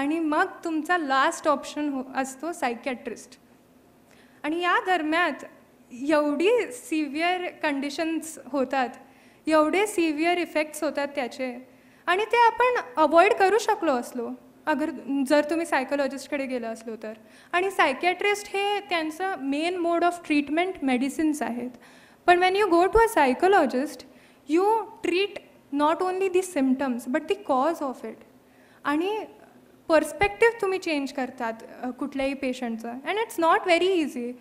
आणि मग तुमचा लास्ट ऑप्शन हो असतो सायकॅट्रिस्ट आणि या दरम्यान एवढी सिव्हिअर कंडिशन्स होतात एवढे सिव्हिअर इफेक्ट्स होतात त्याचे आणि ते आपण अवॉइड करू शकलो असलो अगर जर तुम्ही सायकोलॉजिस्टकडे गेलं असलो तर आणि सायकॅट्रिस्ट हे त्यांचं main mode of treatment medicines आहेत पण when you go to a psychologist you treat not only the symptoms but the cause of it आणि पर्स्पेक्टिव्ह तुम्ही चेंज करतात कुठल्याही पेशंटचं and it's not very easy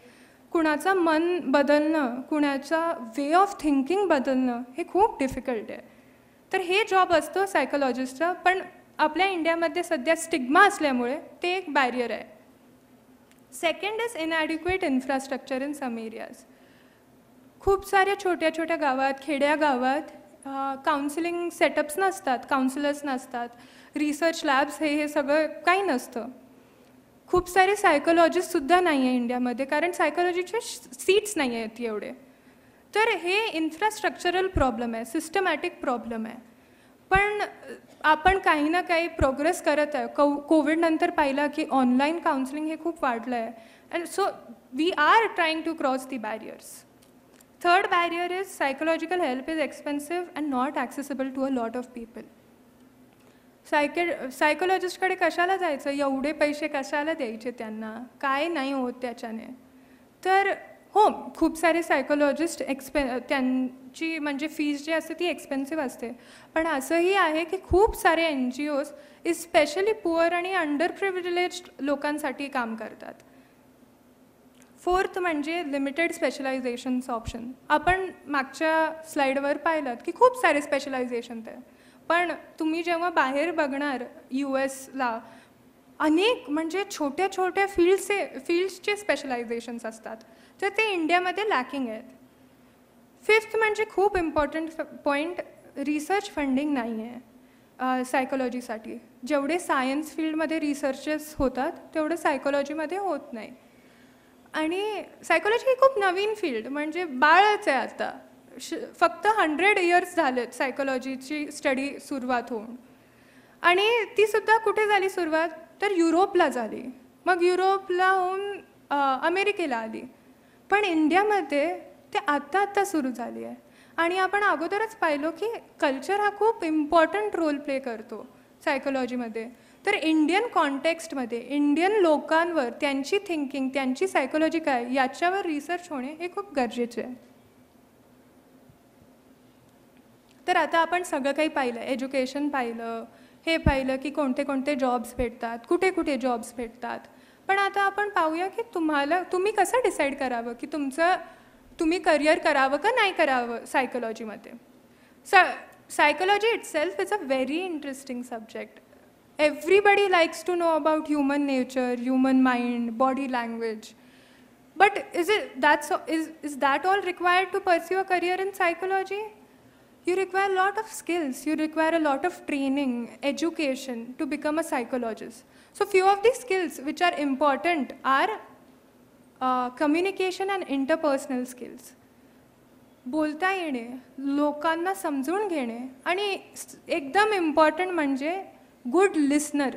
कुणाचं मन बदलणं कुणाचा वे ऑफ थिंकिंग बदलणं हे खूप डिफिकल्ट आहे तर हे जॉब असतो सायकोलॉजिस्टचा पण आपल्या इंडियामध्ये सध्या स्टिग्मा असल्यामुळे ते एक बॅरियर आहे second is adequate infrastructure in some areas खूप साऱ्या छोट्या छोट्या गावात खेड्या गावात काउन्सिलिंग सेटअप्स नसतात काउन्सिलर्स नसतात रिसर्च लॅब्स हे हे सगळं काही नसतं खूप सारे सायकोलॉजिस्टसुद्धा नाही आहे इंडियामध्ये कारण सायकोलॉजीचे सीट्स नाही आहेत एवढे तर हे इन्फ्रास्ट्रक्चरल प्रॉब्लेम आहे सिस्टमॅटिक प्रॉब्लेम आहे पण आपण काही ना काही प्रोग्रेस करत आहे कौ कोविडनंतर पाहिलं की ऑनलाईन काउन्सिलिंग हे खूप वाढलं आहे and so we are trying to cross the barriers third barrier is psychological help is expensive and not accessible to a lot of people सायके सायकोलॉजिस्टकडे कशाला जायचं एवढे पैसे कशाला द्यायचे त्यांना काय नाही होत त्याच्याने तर हो खूप सारे सायकोलॉजिस्ट एक्सपे त्यांची म्हणजे फीज जी असते ती एक्सपेन्सिव्ह असते पण असंही आहे की खूप सारे N G Os especially poor आणि अंडर प्रिव्हिलेज लोकांसाठी काम करतात फोर्थ म्हणजे लिमिटेड स्पेशलायझेशन्स ऑप्शन आपण मागच्या स्लाईडवर पाहिलं की खूप सारे स्पेशलायझेशन ते पण तुम्ही जेव्हा बाहेर बघणार यू एसला अनेक म्हणजे छोट्या छोट्या फील्डचे फील्ड्सचे स्पेशलायझेशन्स असतात तर ते इंडियामध्ये लॅकिंग आहेत फिफ्थ म्हणजे खूप इम्पॉर्टंट पॉईंट रिसर्च फंडिंग नाही आहे सायकोलॉजीसाठी जेवढे सायन्स फील्डमध्ये रिसर्चेस होतात तेवढं सायकोलॉजीमध्ये होत नाही आणि सायकोलॉजी ही खूप नवीन फील्ड म्हणजे बाळच आहे आता श फक्त हंड्रेड इयर्स झालेत सायकोलॉजीची स्टडी सुरुवात होऊन आणि तीसुद्धा कुठे झाली सुरुवात तर युरोपला झाली मग युरोपला होऊन अमेरिकेला आली पण इंडियामध्ये ते आत्ता आत्ता सुरू झाली आहे आणि आपण अगोदरच पाहिलो की कल्चर हा खूप इम्पॉर्टंट रोल प्ले करतो सायकोलॉजीमध्ये तर इंडियन कॉन्टेक्स्टमध्ये इंडियन लोकांवर त्यांची थिंकिंग त्यांची सायकोलॉजी काय याच्यावर रिसर्च होणे हे खूप गरजेचे आहे तर आता आपण सगळं काही पाहिलं एज्युकेशन पाहिलं हे पाहिलं की कोणते कोणते जॉब्स भेटतात कुठे कुठे जॉब्स भेटतात पण आता आपण पाहूया की तुम्हाला तुम्ही कसं डिसाईड करावं की तुमचं तुम्ही करिअर करावं का नाही करावं सायकोलॉजीमध्ये स psychology itself is a very interesting subject everybody likes to know about human nature human mind body language but is it that's is is that all required to pursue a career in psychology you require a lot of skills, you require a lot of training, education to become a psychologist. So few of these skills which are important are uh, communication and interpersonal skills. Bolta बोलता येणे लोकांना समजून घेणे आणि एकदम important म्हणजे good listener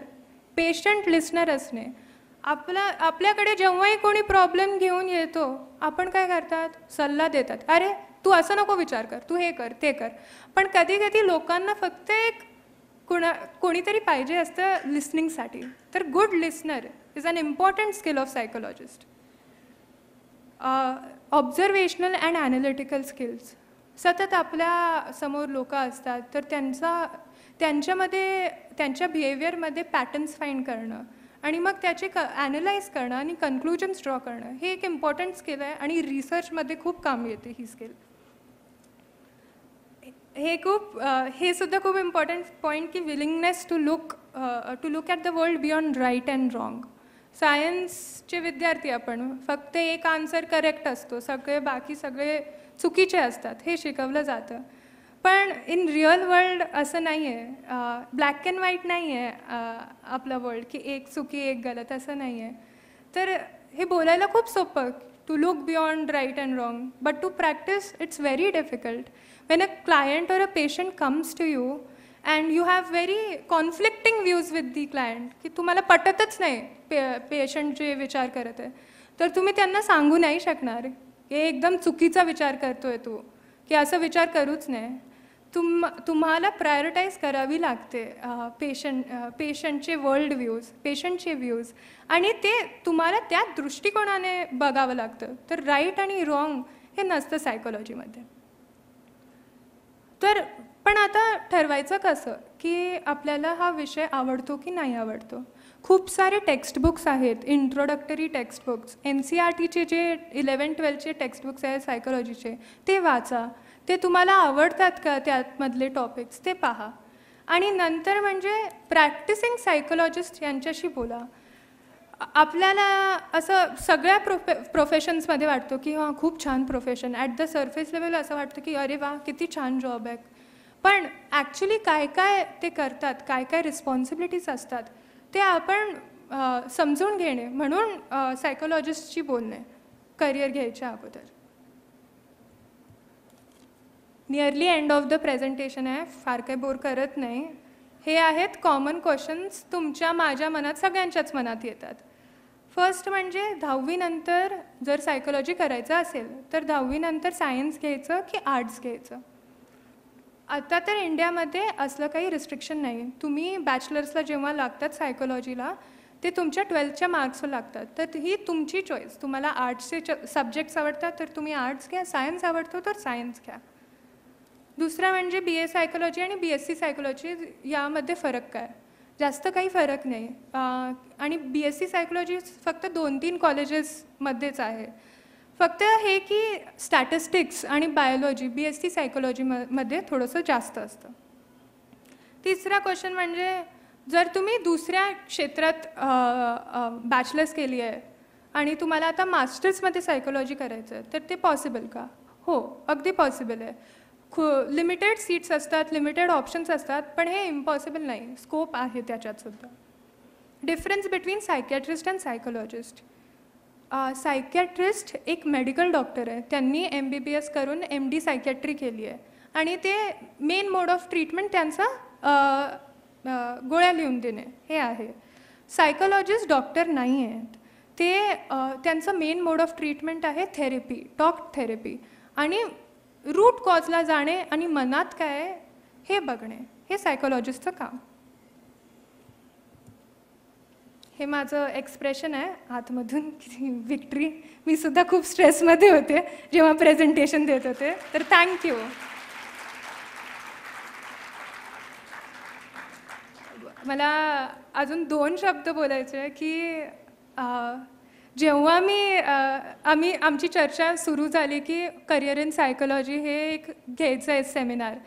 patient listener असणे आपला आपल्याकडे जेव्हाही कोणी प्रॉब्लेम घेऊन येतो आपण काय करतात सल्ला देतात अरे तू असं नको विचार कर तू हे कर ते कर पण कधी कधी लोकांना फक्त एक कुणा कोणीतरी पाहिजे असतं लिस्निंगसाठी तर good listener is an important skill of psychologist observational and analytical skills सतत आपल्या समोर लोक असतात तर त्यांचा त्यांच्यामध्ये त्यांच्या बिहेवियरमध्ये पॅटर्न्स फाईंड करणं आणि मग त्याचे क ॲनालाइज करणं आणि कन्क्लुजन्स ड्रॉ करणं हे एक इम्पॉर्टंट स्किल आहे आणि रिसर्चमध्ये खूप काम येते ही स्किल हे खूप हे सुद्धा खूप इम्पॉर्टंट पॉईंट की willingness to look to look at the world beyond right and wrong सायन्सचे विद्यार्थी आपण फक्त एक आन्सर करेक्ट असतो सगळे बाकी सगळे चुकीचे असतात हे शिकवलं जातं पण इन रिअल वर्ल्ड असं नाही आहे ब्लॅक अँड व्हाईट नाही आहे आपलं वर्ल्ड की एक चुकी एक गलत असं नाही आहे तर हे बोलायला खूप सोपं to look beyond right and wrong but to practise it's very difficult when a client or a patient comes to you and you have very conflicting views with the client की तुम्हाला पटतच नाही पे पेशंट जे विचार करत आहे तर तुम्ही त्यांना सांगू नाही शकणार हे एकदम चुकीचा विचार करतो आहे तू की असं विचार करूच नाही तुम तुम्हाला प्रायोरिटाईज करावी लागते पेशंट पेशंटचे वर्ल्ड व्ह्यूज पेशंटचे व्ह्यूज आणि ते तुम्हाला त्या दृष्टिकोनाने बघावं लागतं तर राईट आणि रॉंग हे नसतं सायकोलॉजीमध्ये तर पण आता ठरवायचं कसं की आपल्याला हा विषय आवडतो की नाही आवडतो खूप सारे टेक्स्टबुक्स आहेत introductory textbooks N C R टीचे जे इलेवन ट्वेल्थचे टेक्स्टबुक्स आहेत सायकोलॉजीचे ते वाचा ते तुम्हाला आवडतात का त्यातमधले टॉपिक्स ते पहा आणि नंतर म्हणजे प्रॅक्टिसिंग सायकोलॉजिस्ट यांच्याशी बोला आपल्याला असं सगळ्या प्रोफे प्रोफेशन्समध्ये वाटतो की हां खूप छान profession at the surface level असं वाटतं की अरे वा किती छान जॉब आहे पण ॲक्च्युली काय काय ते करतात काय काय रिस्पॉन्सिबिलिटीज असतात ते आपण समजून घेणे म्हणून सायकोलॉजिस्टची बोलणे करिअर घ्यायच्या अगोदर nearly end of the presentation आहे फार काही बोर करत नाही हे आहेत कॉमन क्वेश्चन्स तुमच्या माझ्या मनात सगळ्यांच्याच मनात येतात फर्स्ट म्हणजे दहावीनंतर जर सायकोलॉजी करायचं असेल तर दहावीनंतर सायन्स घ्यायचं की आर्ट्स घ्यायचं आता तर इंडियामध्ये असलं काही रिस्ट्रिक्शन नाही तुम्ही बॅचलर्सला जेव्हा लागतात सायकोलॉजीला ते तुमच्या ट्वेल्थच्या मार्क्सवर लागतात तर ही तुमची चॉईस तुम्हाला आर्ट्सचे सब्जेक्ट्स आवडतात तर तुम्ही आर्ट्स घ्या सायन्स आवडतो तर सायन्स घ्या दुसरा म्हणजे बी ए सायकोलॉजी आणि बी एस सी सायकोलॉजी यामध्ये फरक काय जास्त काही फरक नाही आणि बी एस सी सायकोलॉजी फक्त दोन तीन कॉलेजेसमध्येच आहे फक्त हे की स्टॅटिस्टिक्स आणि biology B S C psychology मध्ये थोडंसं जास्त असतं तिसरा क्वेश्चन म्हणजे जर तुम्ही दुसऱ्या क्षेत्रात बॅचलर्स केली आहे आणि तुम्हाला आता मास्टर्समध्ये सायकोलॉजी करायचं आहे तर ते पॉसिबल का हो अगदी पॉसिबल आहे खो लिमिटेड सीट्स असतात लिमिटेड ऑप्शन्स असतात पण हे इम्पॉसिबल नाही स्कोप आहे त्याच्यातसुद्धा difference between psychiatrist and psychologist psychiatrist एक मेडिकल डॉक्टर आहे त्यांनी एम बी बी एस करून एम डी सायकॅट्री केली आहे आणि ते मेन मोड ऑफ ट्रीटमेंट त्यांचा गोळ्या लिहून देणे हे आहे सायकोलॉजिस्ट डॉक्टर नाही आहेत ते त्यांचं मेन मोड ऑफ ट्रीटमेंट आहे थेरपी टॉक थेरपी आणि रूट कॉजला जाणे आणि मनात काय हे बघणे हे सायकोलॉजिस्टचं काम हे माझं एक्सप्रेशन आहे आतमधून विक्ट्री मी सुद्धा खूप स्ट्रेसमध्ये होते जेव्हा प्रेझेंटेशन देत होते तर थँक्यू मला अजून दोन शब्द बोलायचे की जेव्हा मी आम्ही आमची चर्चा सुरू झाली की करिअर इन सायकोलॉजी हे एक घ्यायचं आहे सेमिनार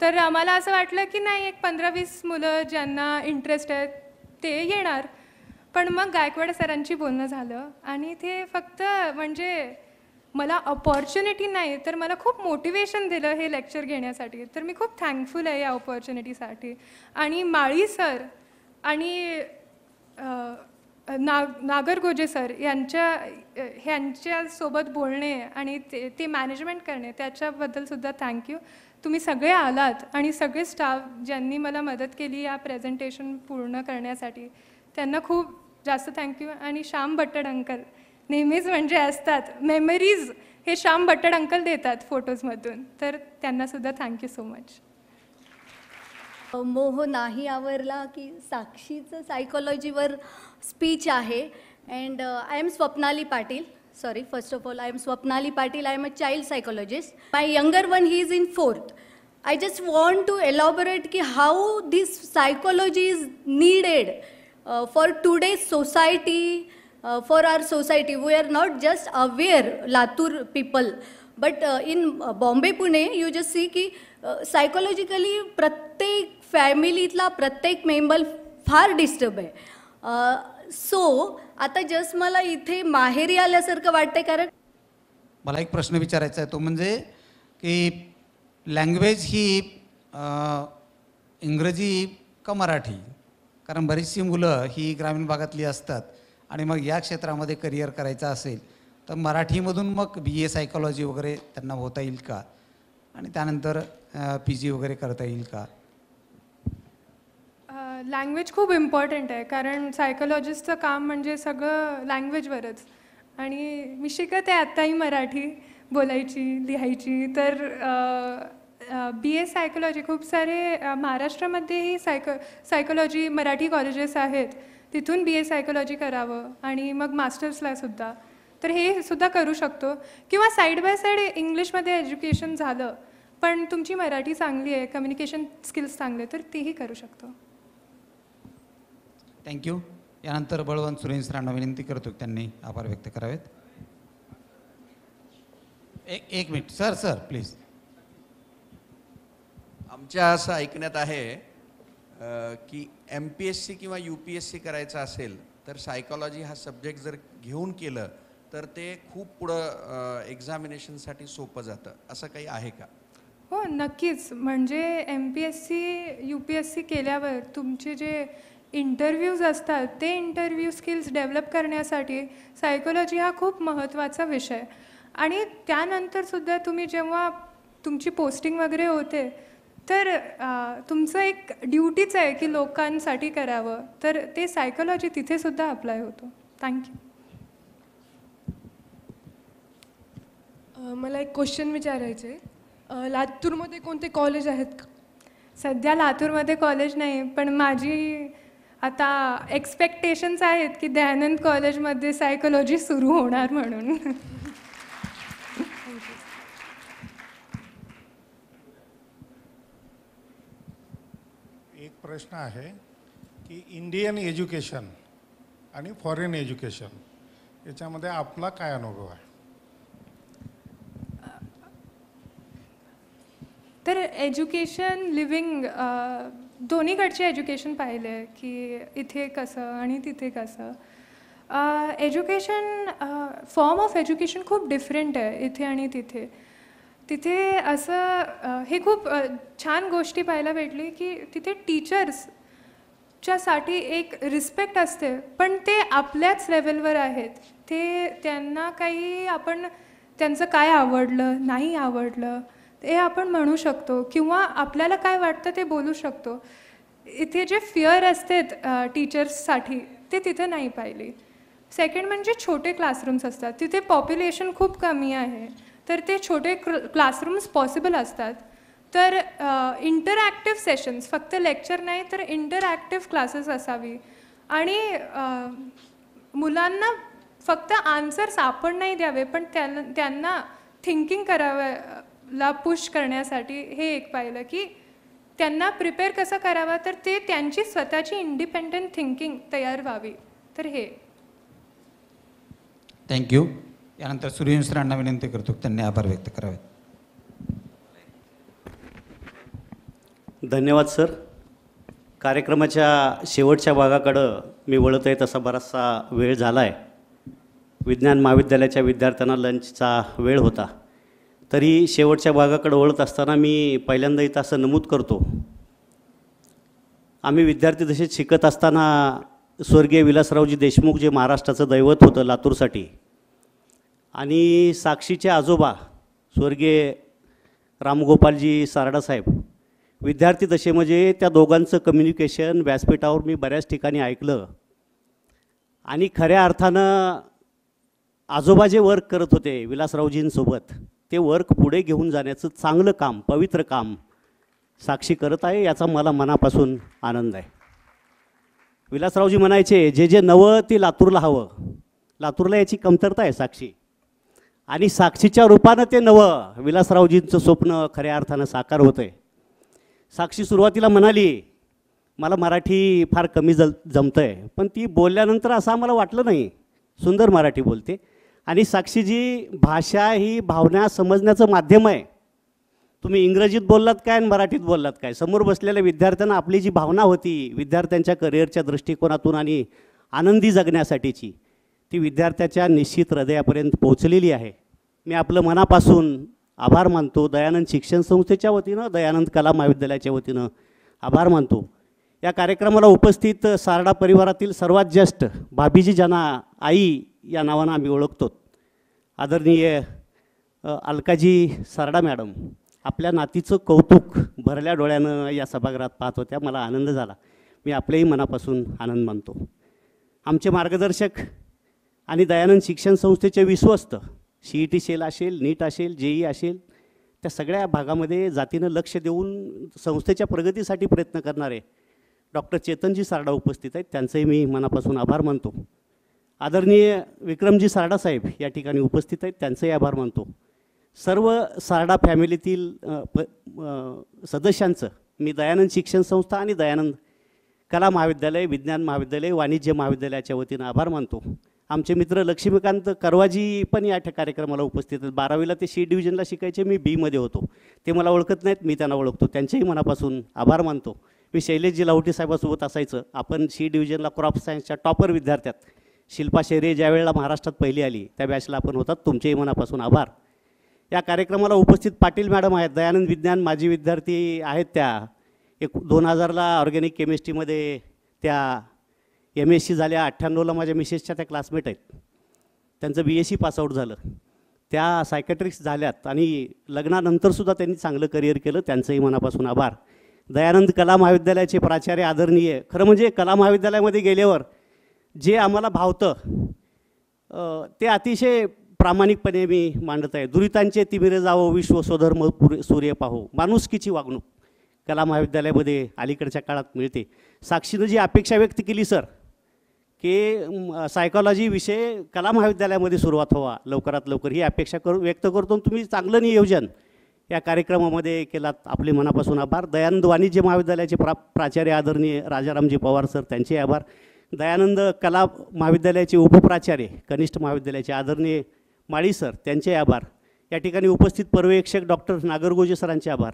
तर आम्हाला असं वाटलं की नाही एक पंधरा वीस मुलं ज्यांना इंटरेस्ट आहेत ते येणार पण मग गायकवाड सरांची बोलणं झालं आणि ते फक्त म्हणजे मला अपॉर्च्युनिटी नाही तर मला खूप मोटिवेशन दिलं हे लेक्चर घेण्यासाठी तर मी खूप थँकफुल आहे या अपॉर्च्युनिटीसाठी आणि माळी सर आणि ना नागरगोजे सर यांच्या ह्यांच्यासोबत बोलणे आणि ते ते मॅनेजमेंट करणे त्याच्याबद्दलसुद्धा थँक्यू तुम्ही सगळे आलात आणि सगळे स्टाफ ज्यांनी मला मदत केली या प्रेझेंटेशन पूर्ण करण्यासाठी त्यांना खूप जास्त थँक्यू आणि श्याम भट्टड अंकल नेहमीच म्हणजे असतात मेमरीज हे श्याम भट्टड अंकल देतात फोटोजमधून तर त्यांनासुद्धा थँक्यू सो मच मोह नाही आवरला की साक्षीचं सायकोलॉजीवर स्पीच आहे and I am Swapnali Patil sorry first of all I am Swapnali Patil I am a child psychologist my younger one he is in fourth I just want to elaborate की how this psychology is needed for today society for our society we are not just aware Latur people but in Bombay Pune you just see की psychologically प्रत्येक फॅमिलीतला प्रत्येक member फार disturb आहे so आता just मला इथे माहेरी आल्यासारखं वाटतंय कारण मला एक प्रश्न विचारायचा आहे तो म्हणजे की लँग्वेज ही इंग्रजी का मराठी कारण बरीचशी मुलं ही ग्रामीण भागातली असतात आणि मग या क्षेत्रामध्ये करिअर करायचं असेल तर मराठीमधून मग बी ए सायकॉलॉजी वगैरे त्यांना होता येईल का आणि त्यानंतर पी जी वगैरे करता येईल का लँग्वेज खूप इम्पॉर्टंट आहे कारण सायकोलॉजिस्टचं काम म्हणजे सगळं लँग्वेजवरच आणि मी शिकत आहे आत्ताही मराठी बोलायची लिहायची तर बी ए सायकोलॉजी खूप सारे महाराष्ट्रामध्येही सायक सायकोलॉजी मराठी कॉलेजेस आहेत तिथून बी ए सायकोलॉजी करावं आणि मग मास्टर्सला सुद्धा तर हे सुद्धा करू शकतो किंवा साईड बाय साईड इंग्लिशमध्ये एज्युकेशन झालं पण तुमची मराठी चांगली आहे कम्युनिकेशन स्किल्स चांगले तर तेही करू शकतो थँक्यू यानंतर बळवंत सुरेश सरांना विनंती करतो त्यांनी आभार व्यक्त करावेत एक एक मिनिट सर सर प्लीज आमच्या असं ऐकण्यात आहे की एम पी एस सी किंवा यू पी एस सी करायचा असेल तर सायकॉलॉजी हा सब्जेक्ट जर घेऊन केलं तर ते खूप पुढं एक्झामिनेशनसाठी सोपं जातं असं काही आहे का हो नक्कीच म्हणजे M P S C U P S C केल्यावर तुमचे जे इंटरव्ह्यूज असतात ते इंटरव्ह्यू स्किल्स डेव्हलप करण्यासाठी सायकोलॉजी हा खूप महत्त्वाचा विषय आणि त्यानंतरसुद्धा तुम्ही जेव्हा तुमची पोस्टिंग वगैरे होते तर तुमचं एक ड्युटीच आहे की लोकांसाठी करावं तर ते सायकोलॉजी तिथेसुद्धा अप्लाय होतो थँक्यू मला एक क्वेश्चन विचारायचे आहे लातूरमध्ये कोणते कॉलेज आहेत सध्या लातूरमध्ये कॉलेज नाही पण माझी आता एक्सपेक्टेशन्स आहेत की दयानंद कॉलेजमध्ये सायकोलॉजी सुरू होणार म्हणून एक प्रश्न आहे की इंडियन एज्युकेशन आणि फॉरेन एज्युकेशन याच्यामध्ये आपला काय अनुभव आहे तर एज्युकेशन लिव्हिंग दोन्हीकडचे एज्युकेशन पाहिले की इथे कसं आणि तिथे कसं एज्युकेशन फॉर्म ऑफ एज्युकेशन खूप डिफरंट आहे इथे आणि तिथे तिथे असं हे खूप छान गोष्टी पाहायला भेटली की तिथे टीचर्सच्यासाठी एक रिस्पेक्ट असते पण ते आपल्याच लेवलवर आहेत ते त्यांना काही आपण त्यांचं काय आवडलं नाही आवडलं हे आपण म्हणू शकतो किंवा आपल्याला काय वाटतं ते बोलू शकतो इथे जे फिअर असतात टीचर्ससाठी ते तिथे नाही पाहिली सेकंड म्हणजे छोटे क्लासरूम्स असतात तिथे पॉप्युलेशन खूप कमी आहे तर ते छोटे क्लासरूम्स पॉसिबल असतात तर इंटरॲक्टिव्ह सेशन्स फक्त लेक्चर नाही तर इंटरॲक्टिव्ह क्लासेस असावी आणि मुलांना फक्त आन्सर्स आपण नाही द्यावे पण त्यांना त्यांना थिंकिंग करावं ला पुश करण्यासाठी हे एक पाहिलं की त्यांना प्रिपेअर कसं करावा तर ते त्यांची स्वतःची इंडिपेंडंट थिंकिंग तयार व्हावी तर हे थँक्यू यानंतर सूर्य सरांना विनंती करतो त्यांनी आभार व्यक्त करावेत धन्यवाद सर कार्यक्रमाच्या शेवटच्या भागाकडं मी वळत आहे तसा बराचसा वेळ झाला आहे विज्ञान महाविद्यालयाच्या विद्यार्थ्यांना लंचचा वेळ होता तरी शेवटच्या भागाकडे वळत असताना मी पहिल्यांदा इथं असं नमूद करतो आम्ही विद्यार्थी दशेत शिकत असताना स्वर्गीय विलासरावजी देशमुख जे महाराष्ट्राचं दैवत होतं लातूरसाठी आणि साक्षीचे आजोबा स्वर्गीय रामगोपालजी सारडासाहेब विद्यार्थी दशे म्हणजे त्या दोघांचं कम्युनिकेशन व्यासपीठावर मी बऱ्याच ठिकाणी ऐकलं आणि खऱ्या अर्थानं आजोबा जे वर्क करत होते विलासरावजींसोबत ते वर्क पुढे घेऊन जाण्याचं चांगलं काम पवित्र काम साक्षी करत आहे याचा मला मनापासून आनंद आहे विलासरावजी म्हणायचे जे जे नवं ते लातूरला हवं लातूरला याची कमतरता आहे साक्षी आणि साक्षीच्या रूपानं ते नवं विलासरावजींचं स्वप्न खऱ्या अर्थानं साकार होतं आहे साक्षी सुरुवातीला म्हणाली मला मराठी फार कमी जल जमतं आहे पण ती बोलल्यानंतर असं आम्हाला वाटलं नाही सुंदर मराठी बोलते आणि साक्षीजी भाषा ही भावना समजण्याचं माध्यम आहे तुम्ही इंग्रजीत बोललात काय आणि मराठीत बोललात काय समोर बसलेल्या विद्यार्थ्यांना आपली जी भावना होती विद्यार्थ्यांच्या करिअरच्या दृष्टिकोनातून आणि आनंदी जगण्यासाठीची ती विद्यार्थ्याच्या निश्चित हृदयापर्यंत पोहोचलेली आहे मी आपलं मनापासून आभार मानतो दयानंद शिक्षण संस्थेच्या वतीनं दयानंद कला महाविद्यालयाच्या वतीनं आभार मानतो या कार्यक्रमाला उपस्थित सारडा परिवारातील सर्वात ज्येष्ठ भाभीजी ज्यांना आई या नावानं आम्ही ओळखतो आदरणीय अलकाजी सरडा मॅडम आपल्या नातीचं कौतुक भरल्या डोळ्यानं या सभागृहात पाहत होत्या मला आनंद झाला मी आपल्याही मनापासून आनंद मानतो आमचे मार्गदर्शक आणि दयानंद शिक्षण संस्थेचे विश्वस्त सी ई टी सेल असेल नीट असेल जेई असेल त्या सगळ्या भागामध्ये जातीनं लक्ष देऊन संस्थेच्या प्रगतीसाठी प्रयत्न करणारे डॉक्टर चेतनजी सारडा उपस्थित आहेत त्यांचंही मी मनापासून आभार मानतो आदरणीय विक्रमजी सारडा साहेब या ठिकाणी उपस्थित आहेत त्यांचंही आभार मानतो सर्व सारडा फॅमिलीतील प सदस्यांचं मी दयानंद शिक्षण संस्था आणि दयानंद कला महाविद्यालय विज्ञान महाविद्यालय वाणिज्य महाविद्यालयाच्या वतीनं आभार मानतो आमचे मित्र लक्ष्मीकांत करवाजी पण या कार्यक्रमाला उपस्थित आहेत बारावीला ते सी डिव्हिजनला शिकायचे मी बीमध्ये होतो ते मला ओळखत नाहीत मी त्यांना ओळखतो त्यांच्याही मनापासून आभार मानतो मी शैलेशजी लावटी साहेबासोबत असायचं आपण सी डिव्हिजनला क्रॉप सायन्सच्या टॉपर विद्यार्थ्यात शिल्पा शेरे ज्या वेळेला महाराष्ट्रात पहिली आली त्या बॅचला आपण होतात तुमच्याही मनापासून आभार या कार्यक्रमाला उपस्थित पाटील मॅडम आहेत दयानंद विज्ञान माजी विद्यार्थी आहेत त्या एक दोन हजारला ऑर्गॅनिक केमिस्ट्रीमध्ये त्या एम एस सी झाल्या अठ्ठ्याण्णवला माझ्या मिसेसच्या त्या क्लासमेट आहेत त्यांचं बी एस सी पासआउट झालं त्या सायकॅट्रिक्स झाल्यात आणि लग्नानंतरसुद्धा त्यांनी चांगलं करिअर केलं त्यांचंही मनापासून आभार दयानंद कला महाविद्यालयाचे प्राचार्य आदरणीय खरं म्हणजे कला महाविद्यालयामध्ये गेल्यावर जे आम्हाला भावतं ते अतिशय प्रामाणिकपणे मी मांडत आहे दुरितांचे तिमिरे जावो विश्व स्वधर्म सूर्य पाहो माणुसकीची वागणूक कला महाविद्यालयामध्ये अलीकडच्या काळात मिळते साक्षीनं जी अपेक्षा व्यक्त केली सर की सायकॉलॉजी विषय कला महाविद्यालयामध्ये सुरुवात व्हावा लवकरात लवकर ही अपेक्षा करू व्यक्त करतो तुम्ही चांगलं नियोजन या कार्यक्रमामध्ये केलात आपले मनापासून आभार दयानंद वाणिज्य महाविद्यालयाचे प्रा प्राचार्य आदरणीय राजारामजी पवार सर त्यांचे आभार दयानंद कला महाविद्यालयाचे उपप्राचार्य कनिष्ठ महाविद्यालयाचे आदरणीय माळी सर त्यांचे आभार या ठिकाणी उपस्थित पर्यवेक्षक डॉक्टर नागरगोजे सरांचे आभार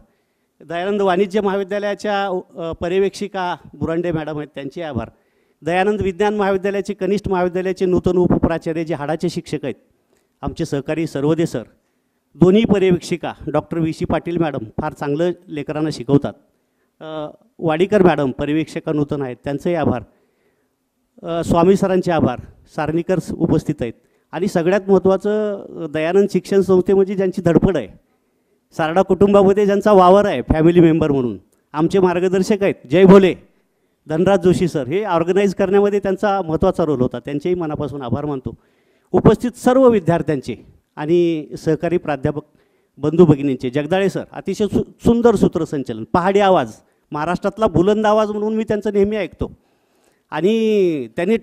दयानंद वाणिज्य महाविद्यालयाच्या पर्यवेक्षिका बुरांडे मॅडम आहेत त्यांचे आभार दयानंद विज्ञान महाविद्यालयाचे कनिष्ठ महाविद्यालयाचे नूतन उपप्राचार्य जे हाडाचे शिक्षक आहेत आमचे सहकारी सर्वदे सर दोन्ही पर्यवेक्षिका doctor V C Patil madam फार चांगलं लेकरांना शिकवतात वाडीकर मॅडम पर्यवेक्षिका नूतन आहेत त्यांचेही आभार स्वामी सरांचे आभार सारणीकर उपस्थित आहेत आणि सगळ्यात महत्त्वाचं दयानंद शिक्षण संस्थेमध्ये ज्यांची धडपड आहे सारडा कुटुंबामध्ये ज्यांचा वावर आहे फॅमिली मेंबर म्हणून आमचे मार्गदर्शक आहेत जय भोले धनराज जोशी सर हे ऑर्गनाईज करण्यामध्ये त्यांचा महत्त्वाचा रोल होता त्यांचेही मनापासून आभार मानतो उपस्थित सर्व विद्यार्थ्यांचे आणि सहकारी प्राध्यापक बंधू भगिनींचे जगदाळे सर अतिशय सु सुंदर सूत्रसंचलन पहाडी आवाज महाराष्ट्रातला बुलंद आवाज म्हणून मी त्यांचं नेहमी ऐकतो आणि त्यांनी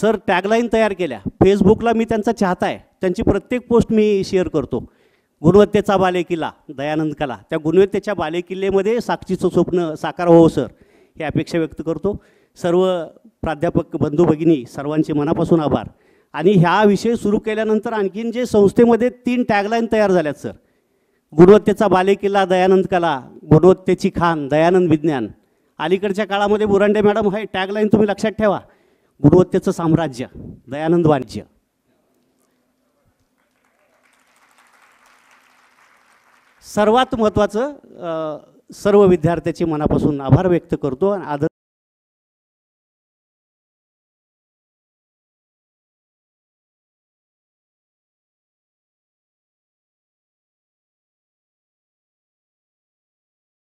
सर टॅगलाईन तयार केल्या फेसबुकला मी त्यांचा चाहता आहे त्यांची प्रत्येक पोस्ट मी शेअर करतो गुणवत्तेचा बालेकिल्ला दयानंद कला त्या गुणवत्तेच्या बालेकिल्लेमध्ये साक्षीचं स्वप्न साकार व्हावं सर ही अपेक्षा व्यक्त करतो सर्व प्राध्यापक बंधू भगिनी सर्वांचे मनापासून आभार आणि ह्या विषय सुरू केल्यानंतर आणखीन जे संस्थेमध्ये तीन टॅगलाईन तयार झाल्यात सर गुणवत्तेचा बालेकिल्ला दयानंद कला गुणवत्तेची खान दयानंद विज्ञान अलीकडच्या काळामध्ये बुरांडे मॅडम हे टॅगलाईन तुम्ही लक्षात ठेवा गुणवत्तेचं साम्राज्य दयानंद वाणिज्य सर्वात महत्त्वाचं सर्व विद्यार्थ्याचे मनापासून आभार व्यक्त करतो आणि आदर